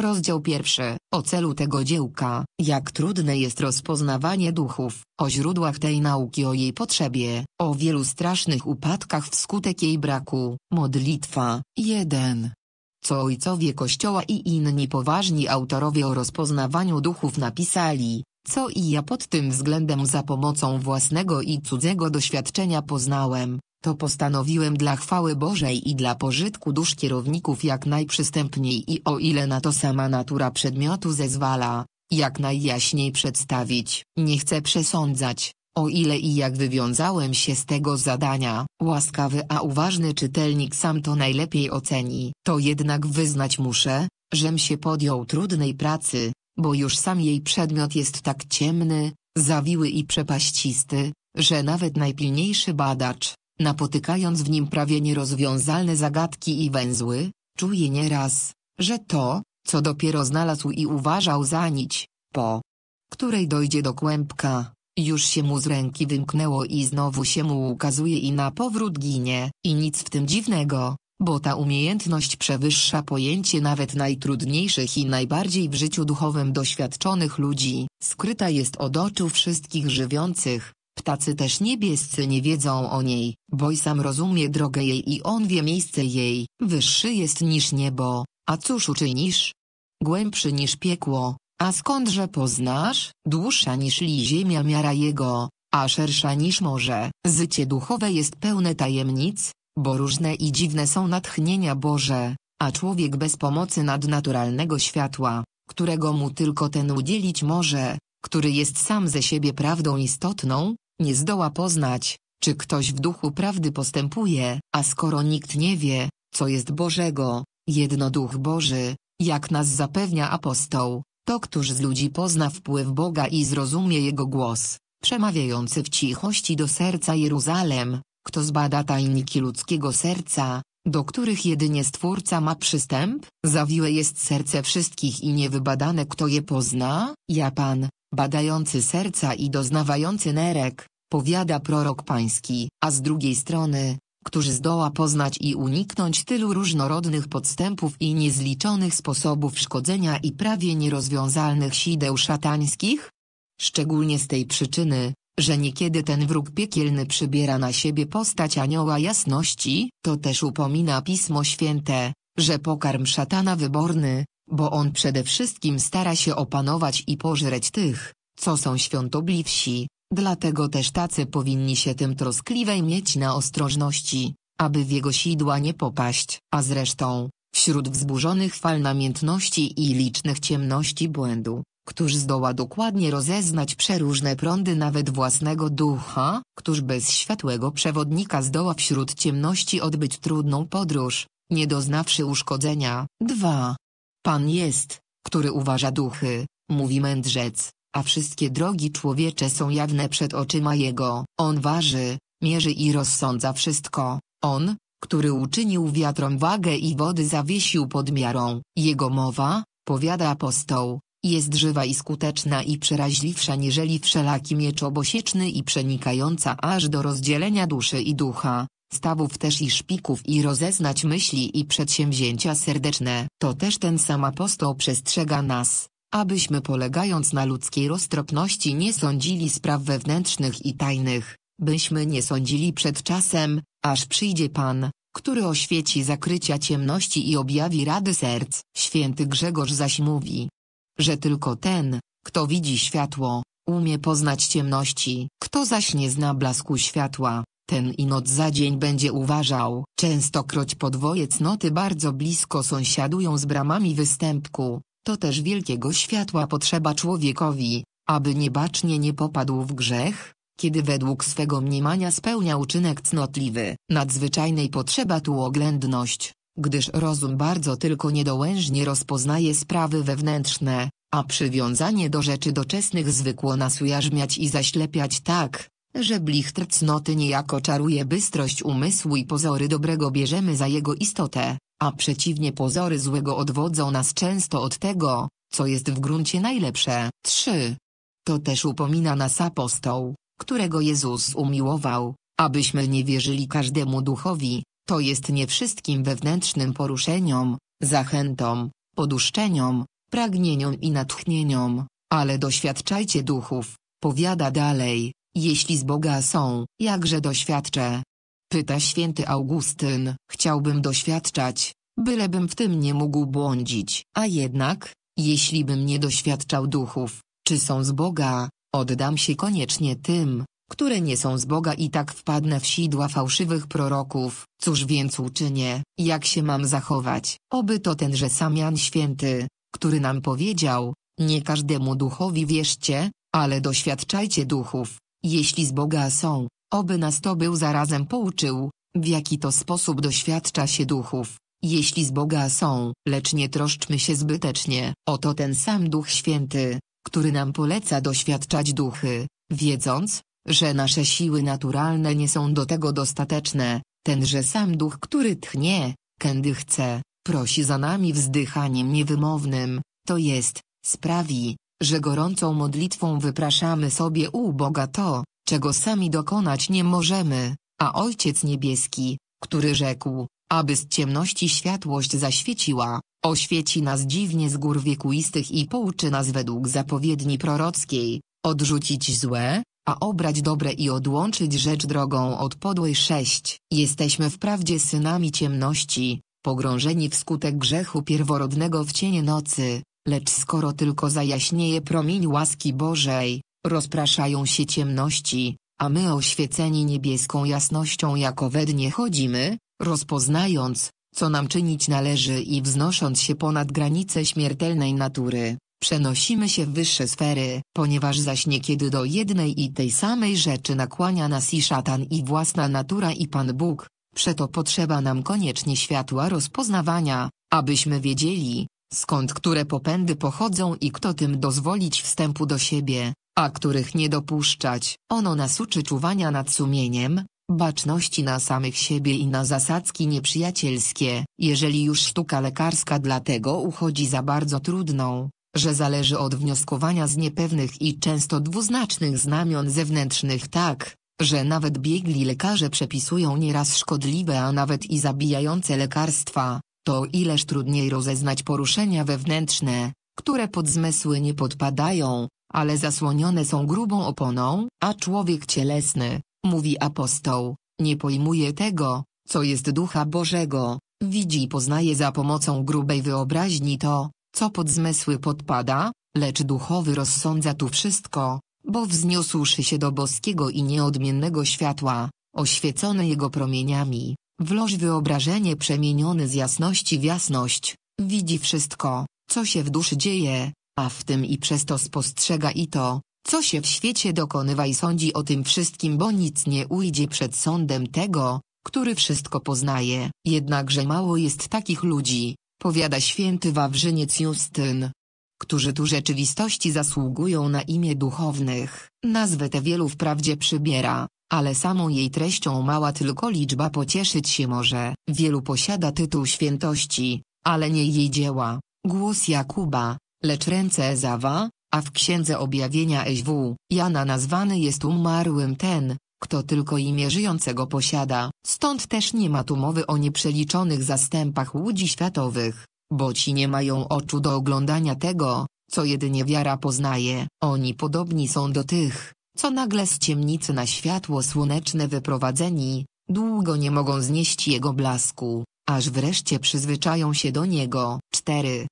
Rozdział pierwszy. O celu tego dziełka, jak trudne jest rozpoznawanie duchów, o źródłach tej nauki, o jej potrzebie, o wielu strasznych upadkach wskutek jej braku. Modlitwa 1. Co ojcowie Kościoła i inni poważni autorowie o rozpoznawaniu duchów napisali, co i ja pod tym względem za pomocą własnego i cudzego doświadczenia poznałem, to postanowiłem dla chwały Bożej i dla pożytku dusz kierowników jak najprzystępniej i o ile na to sama natura przedmiotu zezwala, jak najjaśniej przedstawić. Nie chcę przesądzać, o ile i jak wywiązałem się z tego zadania. Łaskawy a uważny czytelnik sam to najlepiej oceni. To jednak wyznać muszę, żem się podjął trudnej pracy, bo już sam jej przedmiot jest tak ciemny, zawiły i przepaścisty, że nawet najpilniejszy badacz napotykając w nim prawie nierozwiązalne zagadki i węzły, czuje nieraz, że to, co dopiero znalazł i uważał za nić, po której dojdzie do kłębka, już się mu z ręki wymknęło i znowu się mu ukazuje i na powrót ginie. I nic w tym dziwnego, bo ta umiejętność przewyższa pojęcie nawet najtrudniejszych i najbardziej w życiu duchowym doświadczonych ludzi. Skryta jest od oczu wszystkich żywiących, Ptacy też niebiescy nie wiedzą o niej, bo i sam rozumie drogę jej i on wie miejsce jej, wyższy jest niż niebo, a cóż uczynisz? Głębszy niż piekło, a skądże poznasz? Dłuższa niż li ziemia miara jego, a szersza niż morze. Zycie duchowe jest pełne tajemnic, bo różne i dziwne są natchnienia Boże, a człowiek bez pomocy nadnaturalnego światła, którego mu tylko ten udzielić może, który jest sam ze siebie prawdą istotną, nie zdoła poznać, czy ktoś w duchu prawdy postępuje, a skoro nikt nie wie, co jest Bożego, jedno duch Boży, jak nas zapewnia apostoł, to któż z ludzi pozna wpływ Boga i zrozumie Jego głos, przemawiający w cichości do serca Jeruzalem, kto zbada tajniki ludzkiego serca, do których jedynie Stwórca ma przystęp? Zawiłe jest serce wszystkich i niewybadane kto je pozna? Ja Pan, badający serca i doznawający nerek, powiada prorok pański, a z drugiej strony, którzy zdoła poznać i uniknąć tylu różnorodnych podstępów i niezliczonych sposobów szkodzenia i prawie nierozwiązalnych sideł szatańskich? Szczególnie z tej przyczyny, że niekiedy ten wróg piekielny przybiera na siebie postać anioła jasności, to też upomina Pismo Święte, że pokarm szatana wyborny, bo on przede wszystkim stara się opanować i pożreć tych, co są świątobliwsi, Dlatego też tacy powinni się tym troskliwej mieć na ostrożności, aby w jego sidła nie popaść. A zresztą, wśród wzburzonych fal namiętności i licznych ciemności błędu, któż zdoła dokładnie rozeznać przeróżne prądy nawet własnego ducha, któż bez światłego przewodnika zdoła wśród ciemności odbyć trudną podróż, nie doznawszy uszkodzenia. 2. Pan jest, który uważa duchy, mówi mędrzec, a wszystkie drogi człowiecze są jawne przed oczyma Jego. On waży, mierzy i rozsądza wszystko. On, który uczynił wiatrom wagę i wody zawiesił pod miarą. Jego mowa, powiada apostoł, jest żywa i skuteczna i przeraźliwsza niżeli wszelaki miecz obosieczny i przenikająca aż do rozdzielenia duszy i ducha, stawów też i szpików i rozeznać myśli i przedsięwzięcia serdeczne. To też ten sam apostoł przestrzega nas, abyśmy polegając na ludzkiej roztropności nie sądzili spraw wewnętrznych i tajnych, byśmy nie sądzili przed czasem, aż przyjdzie Pan, który oświeci zakrycia ciemności i objawi rady serc. Święty Grzegorz zaś mówi, że tylko ten, kto widzi światło, umie poznać ciemności. Kto zaś nie zna blasku światła, ten i noc za dzień będzie uważał. Częstokroć podwoje cnoty bardzo blisko sąsiadują z bramami występku, to też wielkiego światła potrzeba człowiekowi, aby niebacznie nie popadł w grzech, kiedy według swego mniemania spełnia uczynek cnotliwy. Nadzwyczajnej potrzeba tu oględność, gdyż rozum bardzo tylko niedołężnie rozpoznaje sprawy wewnętrzne, a przywiązanie do rzeczy doczesnych zwykło nas ujarzmiać i zaślepiać tak, że blichtr cnoty niejako czaruje bystrość umysłu i pozory dobrego bierzemy za jego istotę, a przeciwnie pozory złego odwodzą nas często od tego, co jest w gruncie najlepsze. 3. To też upomina nas apostoł, którego Jezus umiłował, abyśmy nie wierzyli każdemu duchowi, to jest nie wszystkim wewnętrznym poruszeniom, zachętom, poduszczeniom, pragnieniom i natchnieniom, ale doświadczajcie duchów, powiada dalej, jeśli z Boga są, jakże doświadczę, Pyta święty Augustyn, chciałbym doświadczać, bylebym w tym nie mógł błądzić. A jednak, jeśli bym nie doświadczał duchów, czy są z Boga, oddam się koniecznie tym, które nie są z Boga i tak wpadnę w sidła fałszywych proroków. Cóż więc uczynię, jak się mam zachować? Oby to tenże sam Jan Święty, który nam powiedział, nie każdemu duchowi wierzcie, ale doświadczajcie duchów, jeśli z Boga są, Oby nas to był zarazem pouczył, w jaki to sposób doświadcza się duchów, jeśli z Boga są, lecz nie troszczmy się zbytecznie. Oto ten sam Duch Święty, który nam poleca doświadczać duchy, wiedząc, że nasze siły naturalne nie są do tego dostateczne, tenże sam Duch, który tchnie, kędy chce, prosi za nami wzdychaniem niewymownym, to jest, sprawi, że gorącą modlitwą wypraszamy sobie u Boga to, czego sami dokonać nie możemy, a Ojciec Niebieski, który rzekł, aby z ciemności światłość zaświeciła, oświeci nas dziwnie z gór wiekuistych i pouczy nas według zapowiedni prorockiej, odrzucić złe, a obrać dobre i odłączyć rzecz drogą od podłej sześć. Jesteśmy wprawdzie synami ciemności, pogrążeni wskutek grzechu pierworodnego w cienie nocy, lecz skoro tylko zajaśnieje promień łaski Bożej, Rozpraszają się ciemności, a my oświeceni niebieską jasnością jako we dnie chodzimy, rozpoznając, co nam czynić należy i wznosząc się ponad granice śmiertelnej natury, przenosimy się w wyższe sfery, ponieważ zaś niekiedy do jednej i tej samej rzeczy nakłania nas i szatan i własna natura i Pan Bóg, przeto potrzeba nam koniecznie światła rozpoznawania, abyśmy wiedzieli, skąd które popędy pochodzą i kto tym dozwolić wstępu do siebie, a których nie dopuszczać. Ono nas uczy czuwania nad sumieniem, baczności na samych siebie i na zasadzki nieprzyjacielskie. Jeżeli już sztuka lekarska dlatego uchodzi za bardzo trudną, że zależy od wnioskowania z niepewnych i często dwuznacznych znamion zewnętrznych tak, że nawet biegli lekarze przepisują nieraz szkodliwe a nawet i zabijające lekarstwa, to ileż trudniej rozeznać poruszenia wewnętrzne, które pod zmysły nie podpadają, ale zasłonione są grubą oponą, a człowiek cielesny, mówi apostoł, nie pojmuje tego, co jest ducha Bożego, widzi i poznaje za pomocą grubej wyobraźni to, co pod zmysły podpada, lecz duchowy rozsądza tu wszystko, bo wzniósłszy się do boskiego i nieodmiennego światła, oświecony jego promieniami, Wloż wyobrażenie przemieniony z jasności w jasność, widzi wszystko, co się w duszy dzieje, a w tym i przez to spostrzega i to, co się w świecie dokonywa i sądzi o tym wszystkim bo nic nie ujdzie przed sądem tego, który wszystko poznaje. Jednakże mało jest takich ludzi, powiada święty Wawrzyniec Justyn, którzy tu rzeczywistości zasługują na imię duchownych. Nazwę tę wielu wprawdzie przybiera, ale samą jej treścią mała tylko liczba pocieszyć się może. Wielu posiada tytuł świętości, ale nie jej dzieła. Głos Jakuba, lecz ręce Ezawa, a w Księdze Objawienia Eźwu, Jana nazwany jest umarłym ten, kto tylko imię żyjącego posiada. Stąd też nie ma tu mowy o nieprzeliczonych zastępach łudzi światowych, bo ci nie mają oczu do oglądania tego, co jedynie wiara poznaje. Oni podobni są do tych, co nagle z ciemnicy na światło słoneczne wyprowadzeni, długo nie mogą znieść jego blasku, aż wreszcie przyzwyczają się do niego. 4.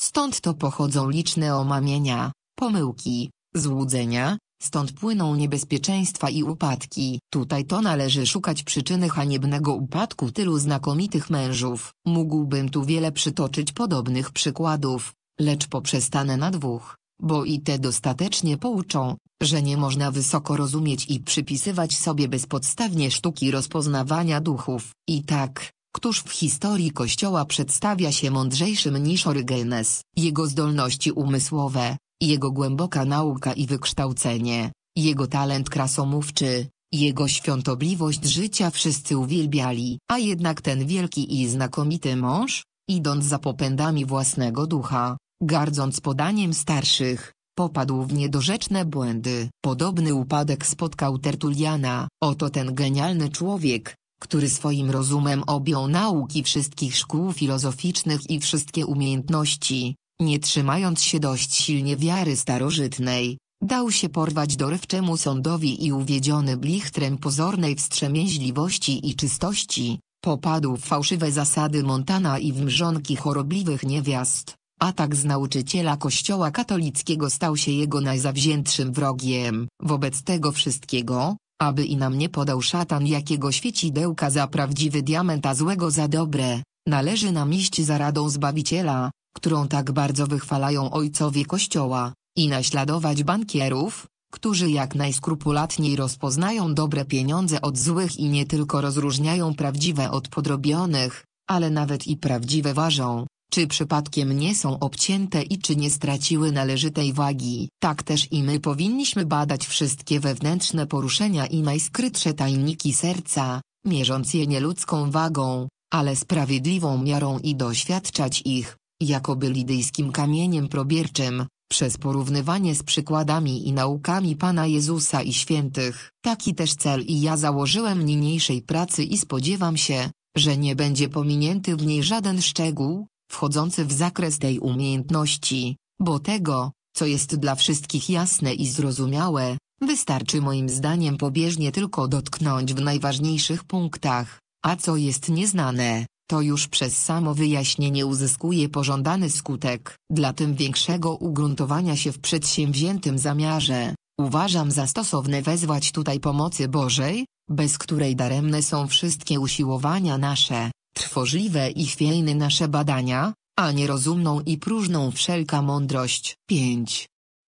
Stąd to pochodzą liczne omamienia, pomyłki, złudzenia, Stąd płyną niebezpieczeństwa i upadki. Tutaj to należy szukać przyczyny haniebnego upadku tylu znakomitych mężów. Mógłbym tu wiele przytoczyć podobnych przykładów, lecz poprzestanę na dwóch, bo i te dostatecznie pouczą, że nie można wysoko rozumieć i przypisywać sobie bezpodstawnie sztuki rozpoznawania duchów. I tak, Któż w historii Kościoła przedstawia się mądrzejszym niż Orygenes? Jego zdolności umysłowe, jego głęboka nauka i wykształcenie, jego talent krasomówczy, jego świątobliwość życia wszyscy uwielbiali, a jednak ten wielki i znakomity mąż, idąc za popędami własnego ducha, gardząc podaniem starszych, popadł w niedorzeczne błędy. Podobny upadek spotkał Tertuliana. Oto ten genialny człowiek, który swoim rozumem objął nauki wszystkich szkół filozoficznych i wszystkie umiejętności, nie trzymając się dość silnie wiary starożytnej, dał się porwać dorywczemu sądowi i uwiedziony blichtrem pozornej wstrzemięźliwości i czystości, popadł w fałszywe zasady Montana i w mrzonki chorobliwych niewiast. a tak z nauczyciela kościoła katolickiego stał się jego najzawziętszym wrogiem. Wobec tego wszystkiego, aby i nam nie podał szatan jakiego świecidełka za prawdziwy diament a złego za dobre, Należy nam iść za radą Zbawiciela, którą tak bardzo wychwalają ojcowie Kościoła, i naśladować bankierów, którzy jak najskrupulatniej rozpoznają dobre pieniądze od złych i nie tylko rozróżniają prawdziwe od podrobionych, ale nawet i prawdziwe ważą, czy przypadkiem nie są obcięte i czy nie straciły należytej wagi. Tak też i my powinniśmy badać wszystkie wewnętrzne poruszenia i najskrytsze tajniki serca, mierząc je nieludzką wagą, ale sprawiedliwą miarą i doświadczać ich, jakoby byli kamieniem probierczym, przez porównywanie z przykładami i naukami Pana Jezusa i świętych. Taki też cel i ja założyłem niniejszej pracy i spodziewam się, że nie będzie pominięty w niej żaden szczegół, wchodzący w zakres tej umiejętności, bo tego, co jest dla wszystkich jasne i zrozumiałe, wystarczy moim zdaniem pobieżnie tylko dotknąć w najważniejszych punktach. A co jest nieznane, to już przez samo wyjaśnienie uzyskuje pożądany skutek. Dla tym większego ugruntowania się w przedsięwziętym zamiarze, uważam za stosowne wezwać tutaj pomocy Bożej, bez której daremne są wszystkie usiłowania nasze, trwożliwe i chwiejne nasze badania, a nierozumną i próżną wszelka mądrość. 5.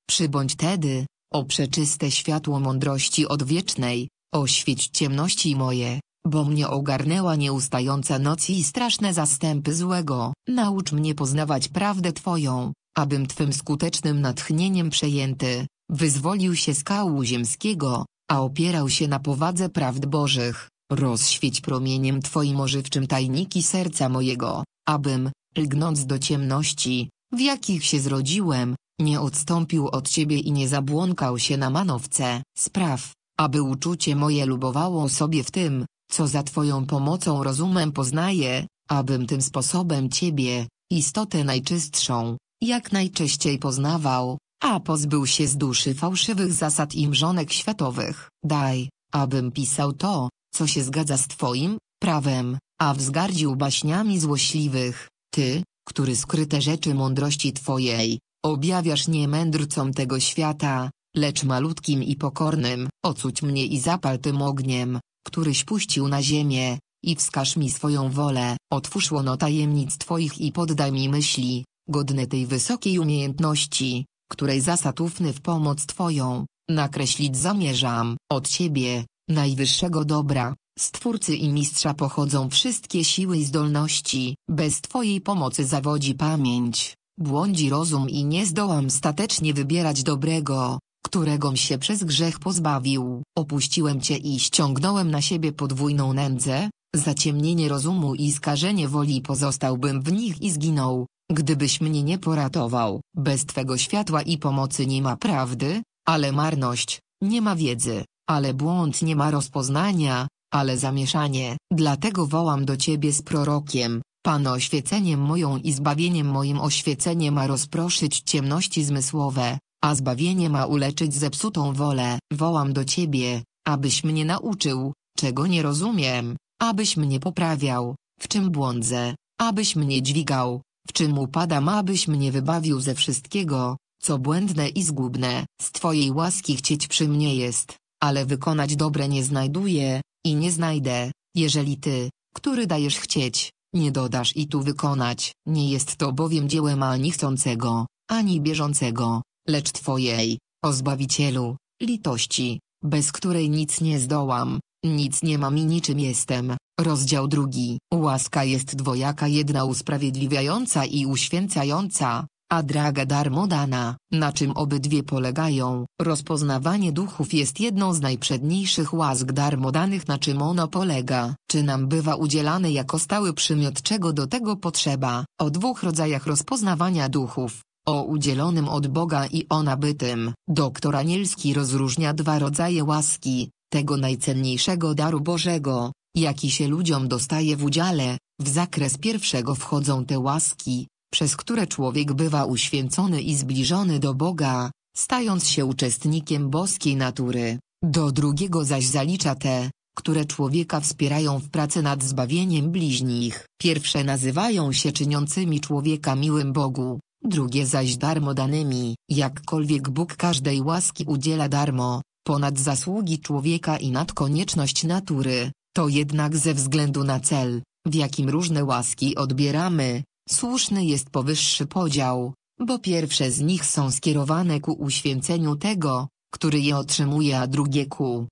Przybądź tedy, o przeczyste światło mądrości odwiecznej, oświeć ciemności moje, bo mnie ogarnęła nieustająca noc i straszne zastępy złego. Naucz mnie poznawać prawdę Twoją, abym Twym skutecznym natchnieniem przejęty, wyzwolił się z kału ziemskiego, a opierał się na powadze prawd Bożych. Rozświeć promieniem Twoim ożywczym tajniki serca mojego, abym, lgnąc do ciemności, w jakich się zrodziłem, nie odstąpił od Ciebie i nie zabłąkał się na manowce. Spraw, aby uczucie moje lubowało sobie w tym, co za Twoją pomocą rozumem poznaję, abym tym sposobem Ciebie, istotę najczystszą, jak najczęściej poznawał, a pozbył się z duszy fałszywych zasad i mrzonek światowych. Daj, abym pisał to, co się zgadza z Twoim prawem, a wzgardził baśniami złośliwych, Ty, który skryte rzeczy mądrości Twojej, objawiasz nie mędrcom tego świata, lecz malutkim i pokornym. Ocuć mnie i zapal tym ogniem, któryś puścił na ziemię, i wskaż mi swoją wolę, otwórz łono tajemnic Twoich i poddaj mi myśli, godne tej wysokiej umiejętności, której zasad ufny w pomoc Twoją, nakreślić zamierzam, od Ciebie, najwyższego dobra, Stwórcy i mistrza pochodzą wszystkie siły i zdolności, bez Twojej pomocy zawodzi pamięć, błądzi rozum i nie zdołam statecznie wybierać dobrego, któregom się przez grzech pozbawił. Opuściłem Cię i ściągnąłem na siebie podwójną nędzę, zaciemnienie rozumu i skażenie woli pozostałbym w nich i zginął, gdybyś mnie nie poratował. Bez Twego światła i pomocy nie ma prawdy, ale marność, nie ma wiedzy, ale błąd nie ma rozpoznania, ale zamieszanie. Dlatego wołam do Ciebie z prorokiem, Pan oświeceniem moją i zbawieniem moim oświecenie ma rozproszyć ciemności zmysłowe, a zbawienie ma uleczyć zepsutą wolę. Wołam do Ciebie, abyś mnie nauczył, czego nie rozumiem, abyś mnie poprawiał, w czym błądzę, abyś mnie dźwigał, w czym upadam, abyś mnie wybawił ze wszystkiego, co błędne i zgubne. Z Twojej łaski chcieć przy mnie jest, ale wykonać dobre nie znajduję, i nie znajdę, jeżeli Ty, który dajesz chcieć, nie dodasz i tu wykonać. Nie jest to bowiem dziełem ani chcącego, ani bieżącego, lecz Twojej, o Zbawicielu, litości, bez której nic nie zdołam, nic nie mam i niczym jestem. Rozdział drugi. Łaska jest dwojaka jedna usprawiedliwiająca i uświęcająca, a draga darmo dana, na czym obydwie polegają. Rozpoznawanie duchów jest jedną z najprzedniejszych łask darmo danych na czym ono polega. Czy nam bywa udzielane jako stały przymiot czego do tego potrzeba? O dwóch rodzajach rozpoznawania duchów, o udzielonym od Boga i o nabytym. Doktor Anielski rozróżnia dwa rodzaje łaski, tego najcenniejszego daru Bożego, jaki się ludziom dostaje w udziale, w zakres pierwszego wchodzą te łaski, przez które człowiek bywa uświęcony i zbliżony do Boga, stając się uczestnikiem boskiej natury, do drugiego zaś zalicza te, które człowieka wspierają w pracy nad zbawieniem bliźnich. Pierwsze nazywają się czyniącymi człowieka miłym Bogu, drugie zaś darmo danymi, jakkolwiek Bóg każdej łaski udziela darmo, ponad zasługi człowieka i nad konieczność natury, to jednak ze względu na cel, w jakim różne łaski odbieramy, słuszny jest powyższy podział, bo pierwsze z nich są skierowane ku uświęceniu tego, który je otrzymuje, a drugie ku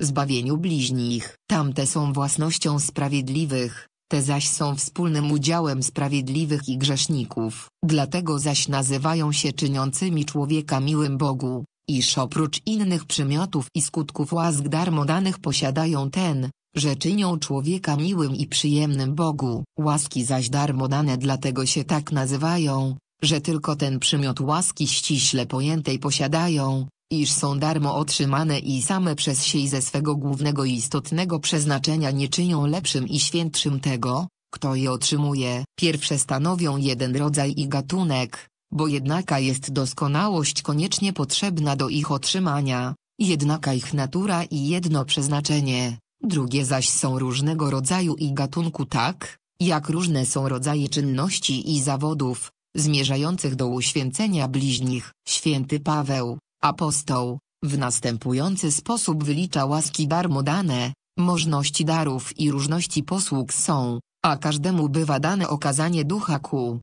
zbawieniu bliźnich. Tamte są własnością sprawiedliwych, te zaś są wspólnym udziałem sprawiedliwych i grzeszników, dlatego zaś nazywają się czyniącymi człowieka miłym Bogu, iż oprócz innych przymiotów i skutków łask darmo danych posiadają ten, że czynią człowieka miłym i przyjemnym Bogu, łaski zaś darmo dane dlatego się tak nazywają, że tylko ten przymiot łaski ściśle pojętej posiadają, iż są darmo otrzymane i same przez siej ze swego głównego i istotnego przeznaczenia nie czynią lepszym i świętszym tego, kto je otrzymuje. Pierwsze stanowią jeden rodzaj i gatunek, bo jednaka jest doskonałość koniecznie potrzebna do ich otrzymania, jednaka ich natura i jedno przeznaczenie, drugie zaś są różnego rodzaju i gatunku tak, jak różne są rodzaje czynności i zawodów, zmierzających do uświęcenia bliźnich. Święty Paweł, Apostoł, w następujący sposób wylicza łaski dane, możności darów i różności posług są, a każdemu bywa dane okazanie ducha ku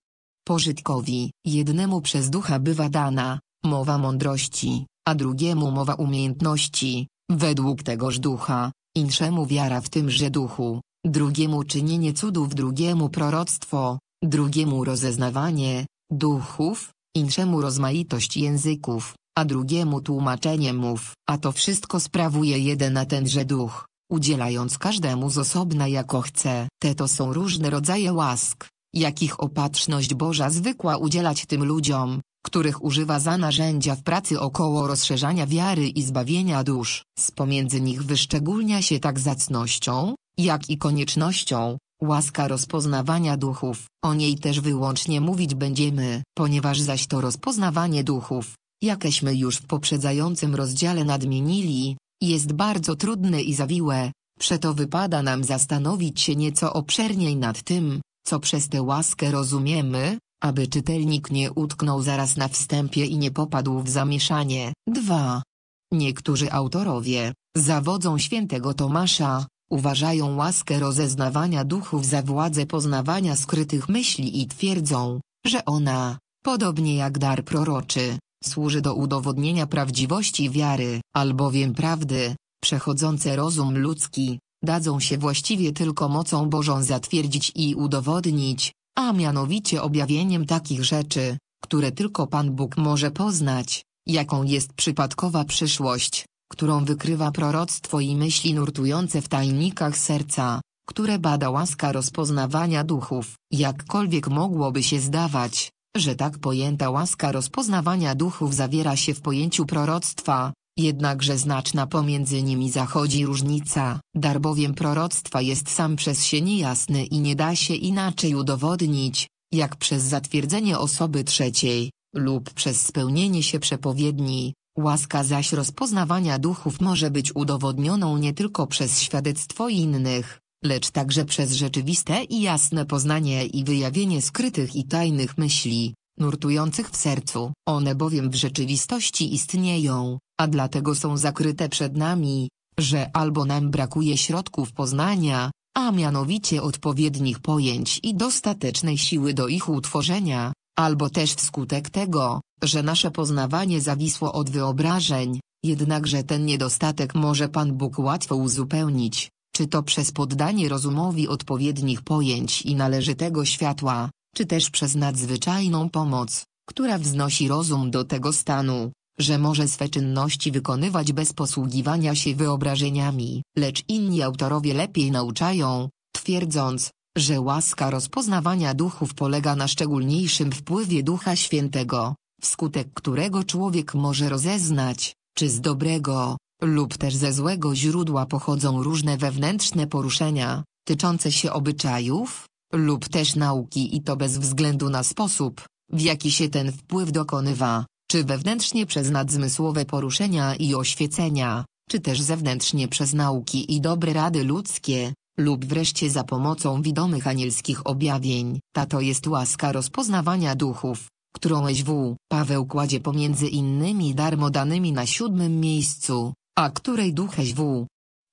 pożytkowi. Jednemu przez ducha bywa dana mowa mądrości, a drugiemu mowa umiejętności, według tegoż ducha, inszemu wiara w tymże duchu, drugiemu czynienie cudów, drugiemu proroctwo, drugiemu rozeznawanie duchów, inszemu rozmaitość języków, a drugiemu tłumaczeniem mów. A to wszystko sprawuje jeden na tenże duch, udzielając każdemu z osobna jako chce. Te to są różne rodzaje łask, jakich opatrzność Boża zwykła udzielać tym ludziom, których używa za narzędzia w pracy około rozszerzania wiary i zbawienia dusz. Z pomiędzy nich wyszczególnia się tak zacnością, jak i koniecznością, łaska rozpoznawania duchów. O niej też wyłącznie mówić będziemy, ponieważ zaś to rozpoznawanie duchów jakeśmy już w poprzedzającym rozdziale nadmienili, jest bardzo trudne i zawiłe, przeto wypada nam zastanowić się nieco obszerniej nad tym, co przez tę łaskę rozumiemy, aby czytelnik nie utknął zaraz na wstępie i nie popadł w zamieszanie. 2. Niektórzy autorowie, zawodzą świętego Tomasza, uważają łaskę rozeznawania duchów za władzę poznawania skrytych myśli i twierdzą, że ona, podobnie jak dar proroczy, Służy do udowodnienia prawdziwości wiary, albowiem prawdy, przechodzące rozum ludzki, dadzą się właściwie tylko mocą Bożą zatwierdzić i udowodnić, a mianowicie objawieniem takich rzeczy, które tylko Pan Bóg może poznać, jaką jest przypadkowa przyszłość, którą wykrywa proroctwo i myśli nurtujące w tajnikach serca, które bada łaska rozpoznawania duchów. Jakkolwiek mogłoby się zdawać, że tak pojęta łaska rozpoznawania duchów zawiera się w pojęciu proroctwa, jednakże znaczna pomiędzy nimi zachodzi różnica, dar bowiem proroctwa jest sam przez się niejasny i nie da się inaczej udowodnić, jak przez zatwierdzenie osoby trzeciej, lub przez spełnienie się przepowiedni, łaska zaś rozpoznawania duchów może być udowodnioną nie tylko przez świadectwo innych, lecz także przez rzeczywiste i jasne poznanie i wyjawienie skrytych i tajnych myśli, nurtujących w sercu. One bowiem w rzeczywistości istnieją, a dlatego są zakryte przed nami, że albo nam brakuje środków poznania, a mianowicie odpowiednich pojęć i dostatecznej siły do ich utworzenia, albo też wskutek tego, że nasze poznawanie zawisło od wyobrażeń, jednakże ten niedostatek może Pan Bóg łatwo uzupełnić, czy to przez poddanie rozumowi odpowiednich pojęć i należytego światła, czy też przez nadzwyczajną pomoc, która wznosi rozum do tego stanu, że może swe czynności wykonywać bez posługiwania się wyobrażeniami. Lecz inni autorowie lepiej nauczają, twierdząc, że łaska rozpoznawania duchów polega na szczególniejszym wpływie Ducha Świętego, wskutek którego człowiek może rozeznać, czy z dobrego, lub też ze złego źródła pochodzą różne wewnętrzne poruszenia, tyczące się obyczajów, lub też nauki i to bez względu na sposób, w jaki się ten wpływ dokonywa, czy wewnętrznie przez nadzmysłowe poruszenia i oświecenia, czy też zewnętrznie przez nauki i dobre rady ludzkie, lub wreszcie za pomocą widomych anielskich objawień. Ta to jest łaska rozpoznawania duchów, którą SW Paweł kładzie pomiędzy innymi darmo danymi na siódmym miejscu, a której ducheś w.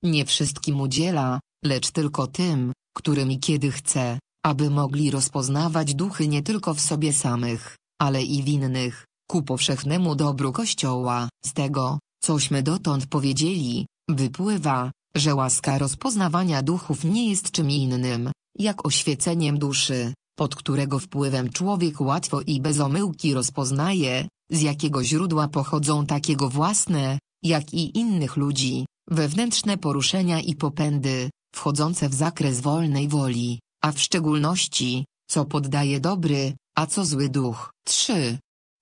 Nie wszystkim udziela, lecz tylko tym, którym i kiedy chce, aby mogli rozpoznawać duchy nie tylko w sobie samych, ale i w innych, ku powszechnemu dobru Kościoła. Z tego, cośmy dotąd powiedzieli, wypływa, że łaska rozpoznawania duchów nie jest czym innym, jak oświeceniem duszy, pod którego wpływem człowiek łatwo i bez omyłki rozpoznaje, z jakiego źródła pochodzą takiego własne, jak i innych ludzi, wewnętrzne poruszenia i popędy, wchodzące w zakres wolnej woli, a w szczególności, co poddaje dobry, a co zły duch. 3.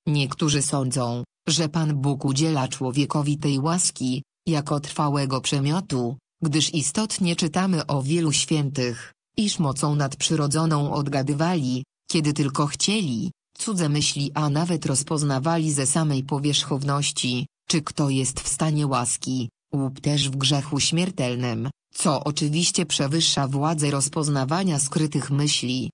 Niektórzy sądzą, że Pan Bóg udziela człowiekowi tej łaski, jako trwałego przemiotu, gdyż istotnie czytamy o wielu świętych, iż mocą nadprzyrodzoną odgadywali, kiedy tylko chcieli, cudze myśli a nawet rozpoznawali ze samej powierzchowności, czy kto jest w stanie łaski, lub też w grzechu śmiertelnym, co oczywiście przewyższa władzę rozpoznawania skrytych myśli.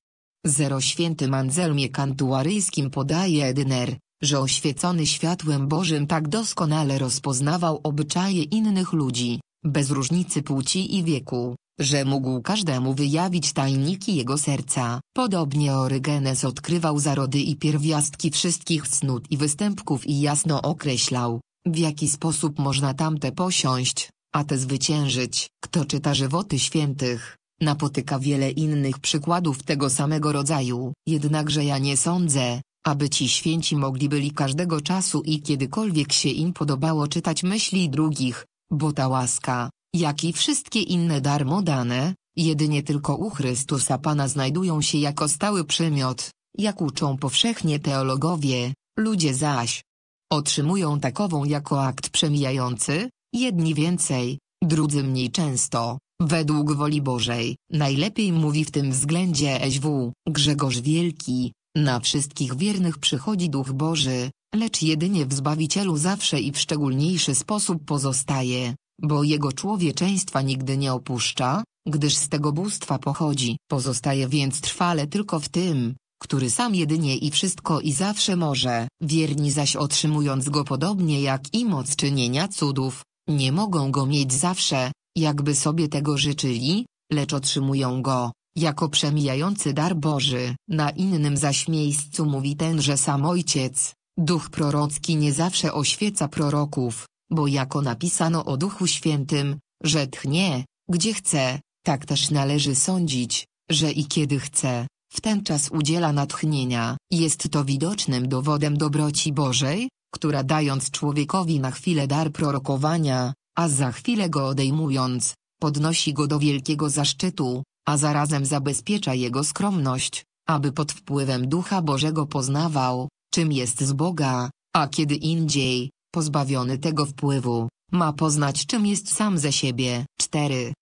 Zero święty Manzelmie Kantuaryjskim podaje Edner, że oświecony światłem Bożym tak doskonale rozpoznawał obyczaje innych ludzi, bez różnicy płci i wieku, że mógł każdemu wyjawić tajniki jego serca. Podobnie Orygenes odkrywał zarody i pierwiastki wszystkich cnót i występków i jasno określał, w jaki sposób można tamte posiąść, a te zwyciężyć? Kto czyta żywoty świętych, napotyka wiele innych przykładów tego samego rodzaju. Jednakże ja nie sądzę, aby ci święci mogli byli każdego czasu i kiedykolwiek się im podobało czytać myśli drugich, bo ta łaska, jak i wszystkie inne darmo dane, jedynie tylko u Chrystusa Pana znajdują się jako stały przymiot, jak uczą powszechnie teologowie, ludzie zaś, Otrzymują takową jako akt przemijający, jedni więcej, drudzy mniej często, według woli Bożej. Najlepiej mówi w tym względzie SW Grzegorz Wielki, na wszystkich wiernych przychodzi Duch Boży, lecz jedynie w Zbawicielu zawsze i w szczególniejszy sposób pozostaje, bo jego człowieczeństwa nigdy nie opuszcza, gdyż z tego bóstwa pochodzi. Pozostaje więc trwale tylko w tym, który sam jedynie i wszystko i zawsze może, wierni zaś otrzymując go podobnie jak i moc czynienia cudów, nie mogą go mieć zawsze, jakby sobie tego życzyli, lecz otrzymują go, jako przemijający dar Boży. Na innym zaś miejscu mówi tenże sam Ojciec, duch prorocki nie zawsze oświeca proroków, bo jako napisano o Duchu Świętym, że tchnie, gdzie chce, tak też należy sądzić, że i kiedy chce w ten czas udziela natchnienia. Jest to widocznym dowodem dobroci Bożej, która dając człowiekowi na chwilę dar prorokowania, a za chwilę go odejmując, podnosi go do wielkiego zaszczytu, a zarazem zabezpiecza jego skromność, aby pod wpływem Ducha Bożego poznawał, czym jest z Boga, a kiedy indziej, pozbawiony tego wpływu, ma poznać czym jest sam ze siebie. 4.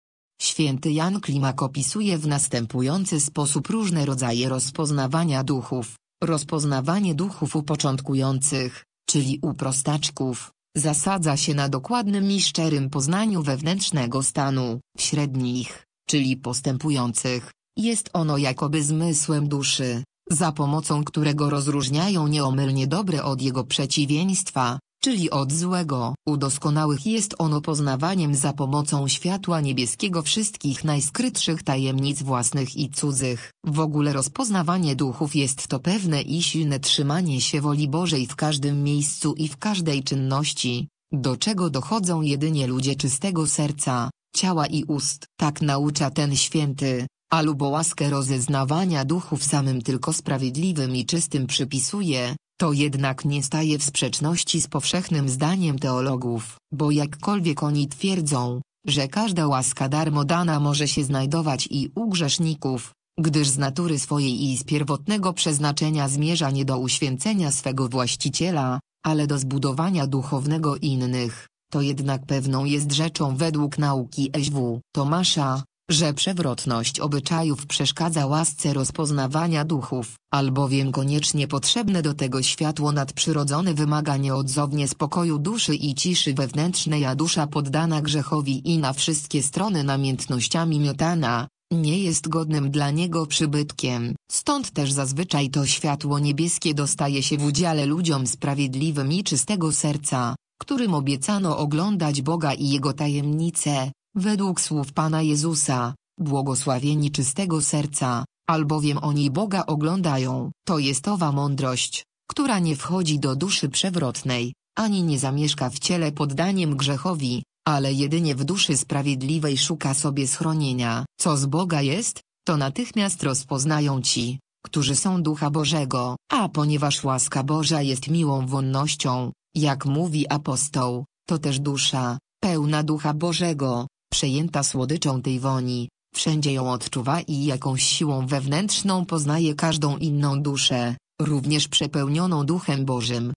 Święty Jan Klimak opisuje w następujący sposób różne rodzaje rozpoznawania duchów. Rozpoznawanie duchów u początkujących, czyli u prostaczków, zasadza się na dokładnym i szczerym poznaniu wewnętrznego stanu, średnich, czyli postępujących. Jest ono jakoby zmysłem duszy, za pomocą którego rozróżniają nieomylnie dobre od jego przeciwieństwa, czyli od złego. U doskonałych jest ono poznawaniem za pomocą światła niebieskiego wszystkich najskrytszych tajemnic własnych i cudzych. W ogóle rozpoznawanie duchów jest to pewne i silne trzymanie się woli Bożej w każdym miejscu i w każdej czynności, do czego dochodzą jedynie ludzie czystego serca, ciała i ust. Tak naucza ten święty. A łaskę rozeznawania duchów samym tylko sprawiedliwym i czystym przypisuje, to jednak nie staje w sprzeczności z powszechnym zdaniem teologów, bo jakkolwiek oni twierdzą, że każda łaska darmo dana może się znajdować i u grzeszników, gdyż z natury swojej i z pierwotnego przeznaczenia zmierza nie do uświęcenia swego właściciela, ale do zbudowania duchownego innych, to jednak pewną jest rzeczą według nauki SW Tomasza, że przewrotność obyczajów przeszkadza łasce rozpoznawania duchów, albowiem koniecznie potrzebne do tego światło nadprzyrodzone wymaga nieodzownie spokoju duszy i ciszy wewnętrznej a dusza poddana grzechowi i na wszystkie strony namiętnościami miotana, nie jest godnym dla niego przybytkiem. Stąd też zazwyczaj to światło niebieskie dostaje się w udziale ludziom sprawiedliwym i czystego serca, którym obiecano oglądać Boga i Jego tajemnice, Według słów Pana Jezusa, błogosławieni czystego serca, albowiem oni Boga oglądają, to jest owa mądrość, która nie wchodzi do duszy przewrotnej, ani nie zamieszka w ciele poddaniem grzechowi, ale jedynie w duszy sprawiedliwej szuka sobie schronienia. Co z Boga jest, to natychmiast rozpoznają ci, którzy są Ducha Bożego. A ponieważ łaska Boża jest miłą wonnością, jak mówi apostoł, to też dusza, pełna Ducha Bożego, Przejęta słodyczą tej woni, wszędzie ją odczuwa i jakąś siłą wewnętrzną poznaje każdą inną duszę, również przepełnioną Duchem Bożym.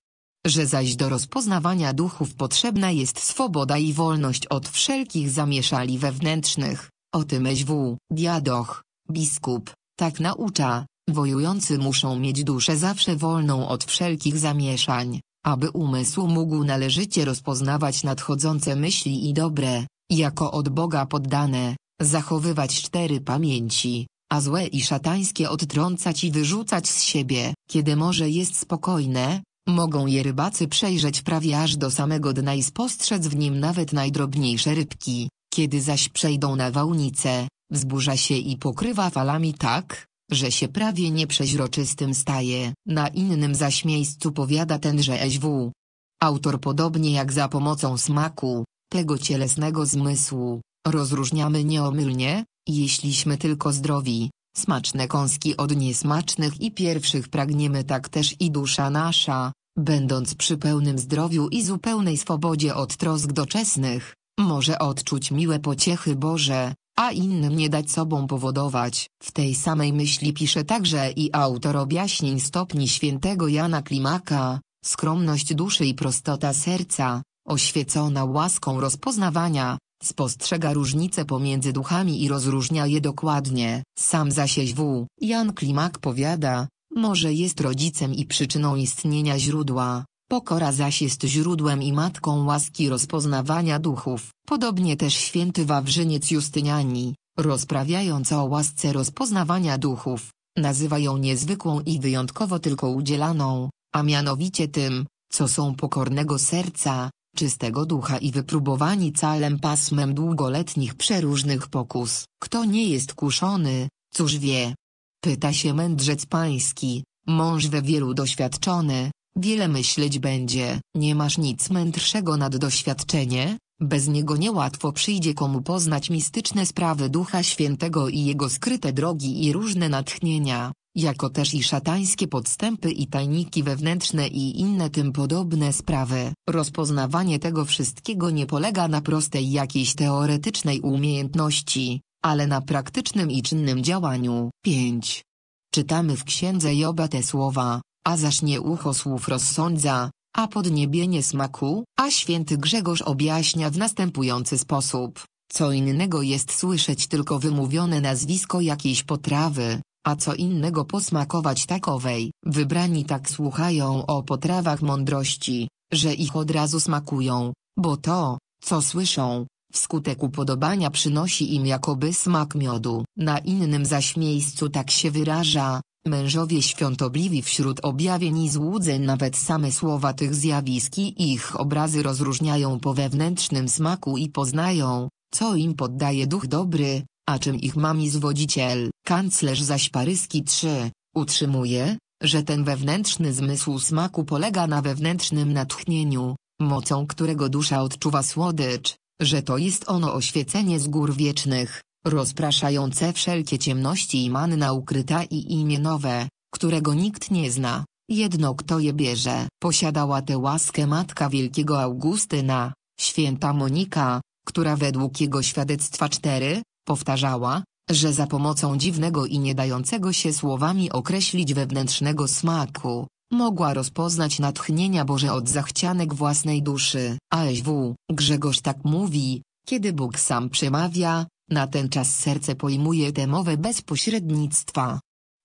Że zaś do rozpoznawania duchów potrzebna jest swoboda i wolność od wszelkich zamieszali wewnętrznych, o tym SW, Diadoch, biskup, tak naucza, wojujący muszą mieć duszę zawsze wolną od wszelkich zamieszań, aby umysł mógł należycie rozpoznawać nadchodzące myśli i dobre, jako od Boga poddane, zachowywać cztery pamięci, a złe i szatańskie odtrącać i wyrzucać z siebie. Kiedy morze jest spokojne, mogą je rybacy przejrzeć prawie aż do samego dna i spostrzec w nim nawet najdrobniejsze rybki. Kiedy zaś przejdą na wałnicę, wzburza się i pokrywa falami tak, że się prawie nieprzeźroczystym staje. Na innym zaś miejscu powiada tenże SW. Autor podobnie jak za pomocą smaku, tego cielesnego zmysłu, rozróżniamy nieomylnie, jeśliśmy tylko zdrowi, smaczne kąski od niesmacznych i pierwszych pragniemy tak też i dusza nasza, będąc przy pełnym zdrowiu i zupełnej swobodzie od trosk doczesnych, może odczuć miłe pociechy Boże, a innym nie dać sobą powodować. W tej samej myśli pisze także i autor objaśnień stopni świętego Jana Klimaka, skromność duszy i prostota serca, oświecona łaską rozpoznawania, spostrzega różnice pomiędzy duchami i rozróżnia je dokładnie. Sam zaś W. Jan Klimak powiada, może jest rodzicem i przyczyną istnienia źródła, pokora zaś jest źródłem i matką łaski rozpoznawania duchów. Podobnie też święty Wawrzyniec Justyniani, rozprawiając o łasce rozpoznawania duchów, nazywa ją niezwykłą i wyjątkowo tylko udzielaną, a mianowicie tym, co są pokornego serca, czystego ducha i wypróbowani całym pasmem długoletnich przeróżnych pokus. Kto nie jest kuszony, cóż wie? Pyta się mędrzec pański, mąż we wielu doświadczony, wiele myśleć będzie. Nie masz nic mędrszego nad doświadczenie, bez niego niełatwo przyjdzie komu poznać mistyczne sprawy Ducha Świętego i jego skryte drogi i różne natchnienia, jako też i szatańskie podstępy i tajniki wewnętrzne i inne tym podobne sprawy. Rozpoznawanie tego wszystkiego nie polega na prostej jakiejś teoretycznej umiejętności, ale na praktycznym i czynnym działaniu. 5. Czytamy w Księdze Joba te słowa, a zaś nie ucho słów rozsądza, a podniebienie nie smaku, a święty Grzegorz objaśnia w następujący sposób. Co innego jest słyszeć tylko wymówione nazwisko jakiejś potrawy, a co innego posmakować takowej. Wybrani tak słuchają o potrawach mądrości, że ich od razu smakują, bo to, co słyszą, Wskutek upodobania przynosi im jakoby smak miodu. Na innym zaś miejscu tak się wyraża, mężowie świątobliwi wśród objawień i złudzeń nawet same słowa tych zjawisk i ich obrazy rozróżniają po wewnętrznym smaku i poznają, co im poddaje duch dobry, a czym ich mami zwodziciel. Kanclerz zaś paryski 3, utrzymuje, że ten wewnętrzny zmysł smaku polega na wewnętrznym natchnieniu, mocą którego dusza odczuwa słodycz, że to jest ono oświecenie z gór wiecznych, rozpraszające wszelkie ciemności i manna ukryta i imienowe, którego nikt nie zna, jedno kto je bierze. Posiadała tę łaskę matka wielkiego Augustyna, święta Monika, która według jego świadectwa cztery, powtarzała, że za pomocą dziwnego i nie dającego się słowami określić wewnętrznego smaku, Mogła rozpoznać natchnienia Boże od zachcianek własnej duszy. ASW, Grzegorz tak mówi, kiedy Bóg sam przemawia, na ten czas serce pojmuje te mowę bez pośrednictwa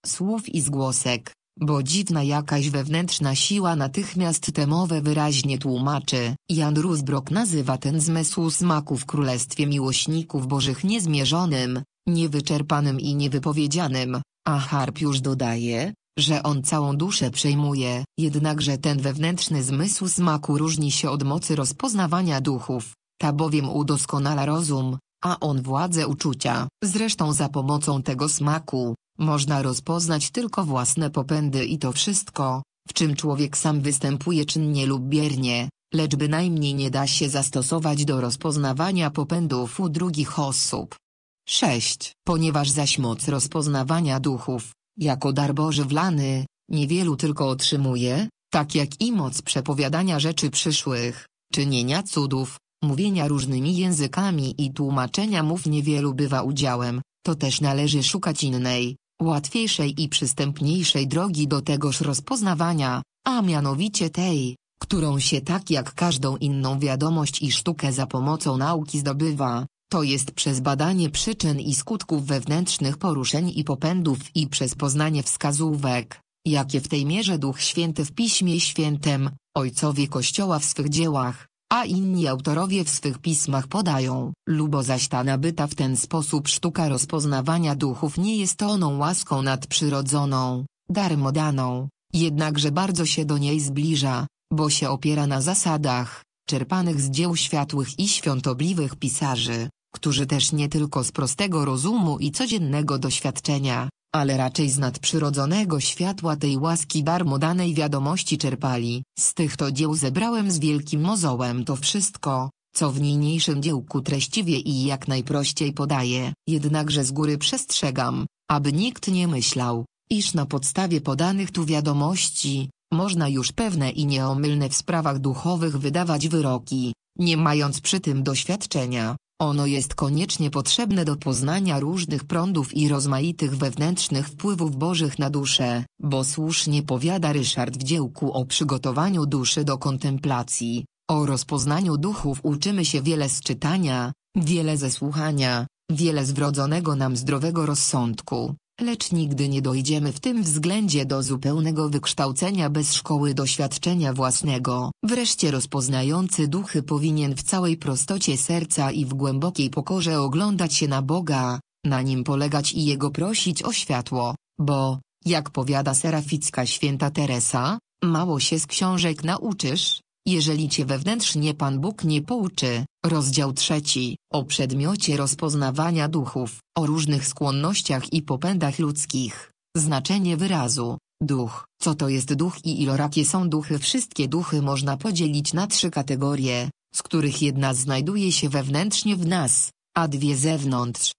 słów i zgłosek, bo dziwna jakaś wewnętrzna siła natychmiast tę mowę wyraźnie tłumaczy. Jan Rusbrock nazywa ten zmysł smaku w Królestwie Miłośników Bożych niezmierzonym, niewyczerpanym i niewypowiedzianym, a Harp już dodaje, że on całą duszę przejmuje, jednakże ten wewnętrzny zmysł smaku różni się od mocy rozpoznawania duchów, ta bowiem udoskonala rozum, a on władzę uczucia. Zresztą za pomocą tego smaku, można rozpoznać tylko własne popędy i to wszystko, w czym człowiek sam występuje czynnie lub biernie, lecz bynajmniej nie da się zastosować do rozpoznawania popędów u drugich osób. 6. Ponieważ zaś moc rozpoznawania duchów, jako dar bożywlany, niewielu tylko otrzymuje, tak jak i moc przepowiadania rzeczy przyszłych, czynienia cudów, mówienia różnymi językami i tłumaczenia mów niewielu bywa udziałem, to też należy szukać innej, łatwiejszej i przystępniejszej drogi do tegoż rozpoznawania, a mianowicie tej, którą się tak jak każdą inną wiadomość i sztukę za pomocą nauki zdobywa, to jest przez badanie przyczyn i skutków wewnętrznych poruszeń i popędów i przez poznanie wskazówek, jakie w tej mierze Duch Święty w Piśmie Świętym, ojcowie Kościoła w swych dziełach, a inni autorowie w swych pismach podają. Lubo zaś ta nabyta w ten sposób sztuka rozpoznawania duchów nie jest oną łaską nadprzyrodzoną, darmodaną, jednakże bardzo się do niej zbliża, bo się opiera na zasadach, czerpanych z dzieł światłych i świątobliwych pisarzy, którzy też nie tylko z prostego rozumu i codziennego doświadczenia, ale raczej z nadprzyrodzonego światła tej łaski danej wiadomości czerpali. Z tych to dzieł zebrałem z wielkim mozołem to wszystko, co w niniejszym dziełku treściwie i jak najprościej podaje, Jednakże z góry przestrzegam, aby nikt nie myślał, iż na podstawie podanych tu wiadomości, można już pewne i nieomylne w sprawach duchowych wydawać wyroki, nie mając przy tym doświadczenia, ono jest koniecznie potrzebne do poznania różnych prądów i rozmaitych wewnętrznych wpływów bożych na duszę, bo słusznie powiada Ryszard w dziełku o przygotowaniu duszy do kontemplacji, o rozpoznaniu duchów uczymy się wiele z czytania, wiele ze słuchania, wiele z wrodzonego nam zdrowego rozsądku, lecz nigdy nie dojdziemy w tym względzie do zupełnego wykształcenia bez szkoły doświadczenia własnego. Wreszcie rozpoznający duchy powinien w całej prostocie serca i w głębokiej pokorze oglądać się na Boga, na Nim polegać i Jego prosić o światło, bo, jak powiada seraficka święta Teresa, mało się z książek nauczysz, jeżeli cię wewnętrznie Pan Bóg nie pouczy. Rozdział trzeci, o przedmiocie rozpoznawania duchów, o różnych skłonnościach i popędach ludzkich. Znaczenie wyrazu, duch, co to jest duch i ilorakie są duchy Wszystkie duchy można podzielić na trzy kategorie, z których jedna znajduje się wewnętrznie w nas, a dwie zewnątrz.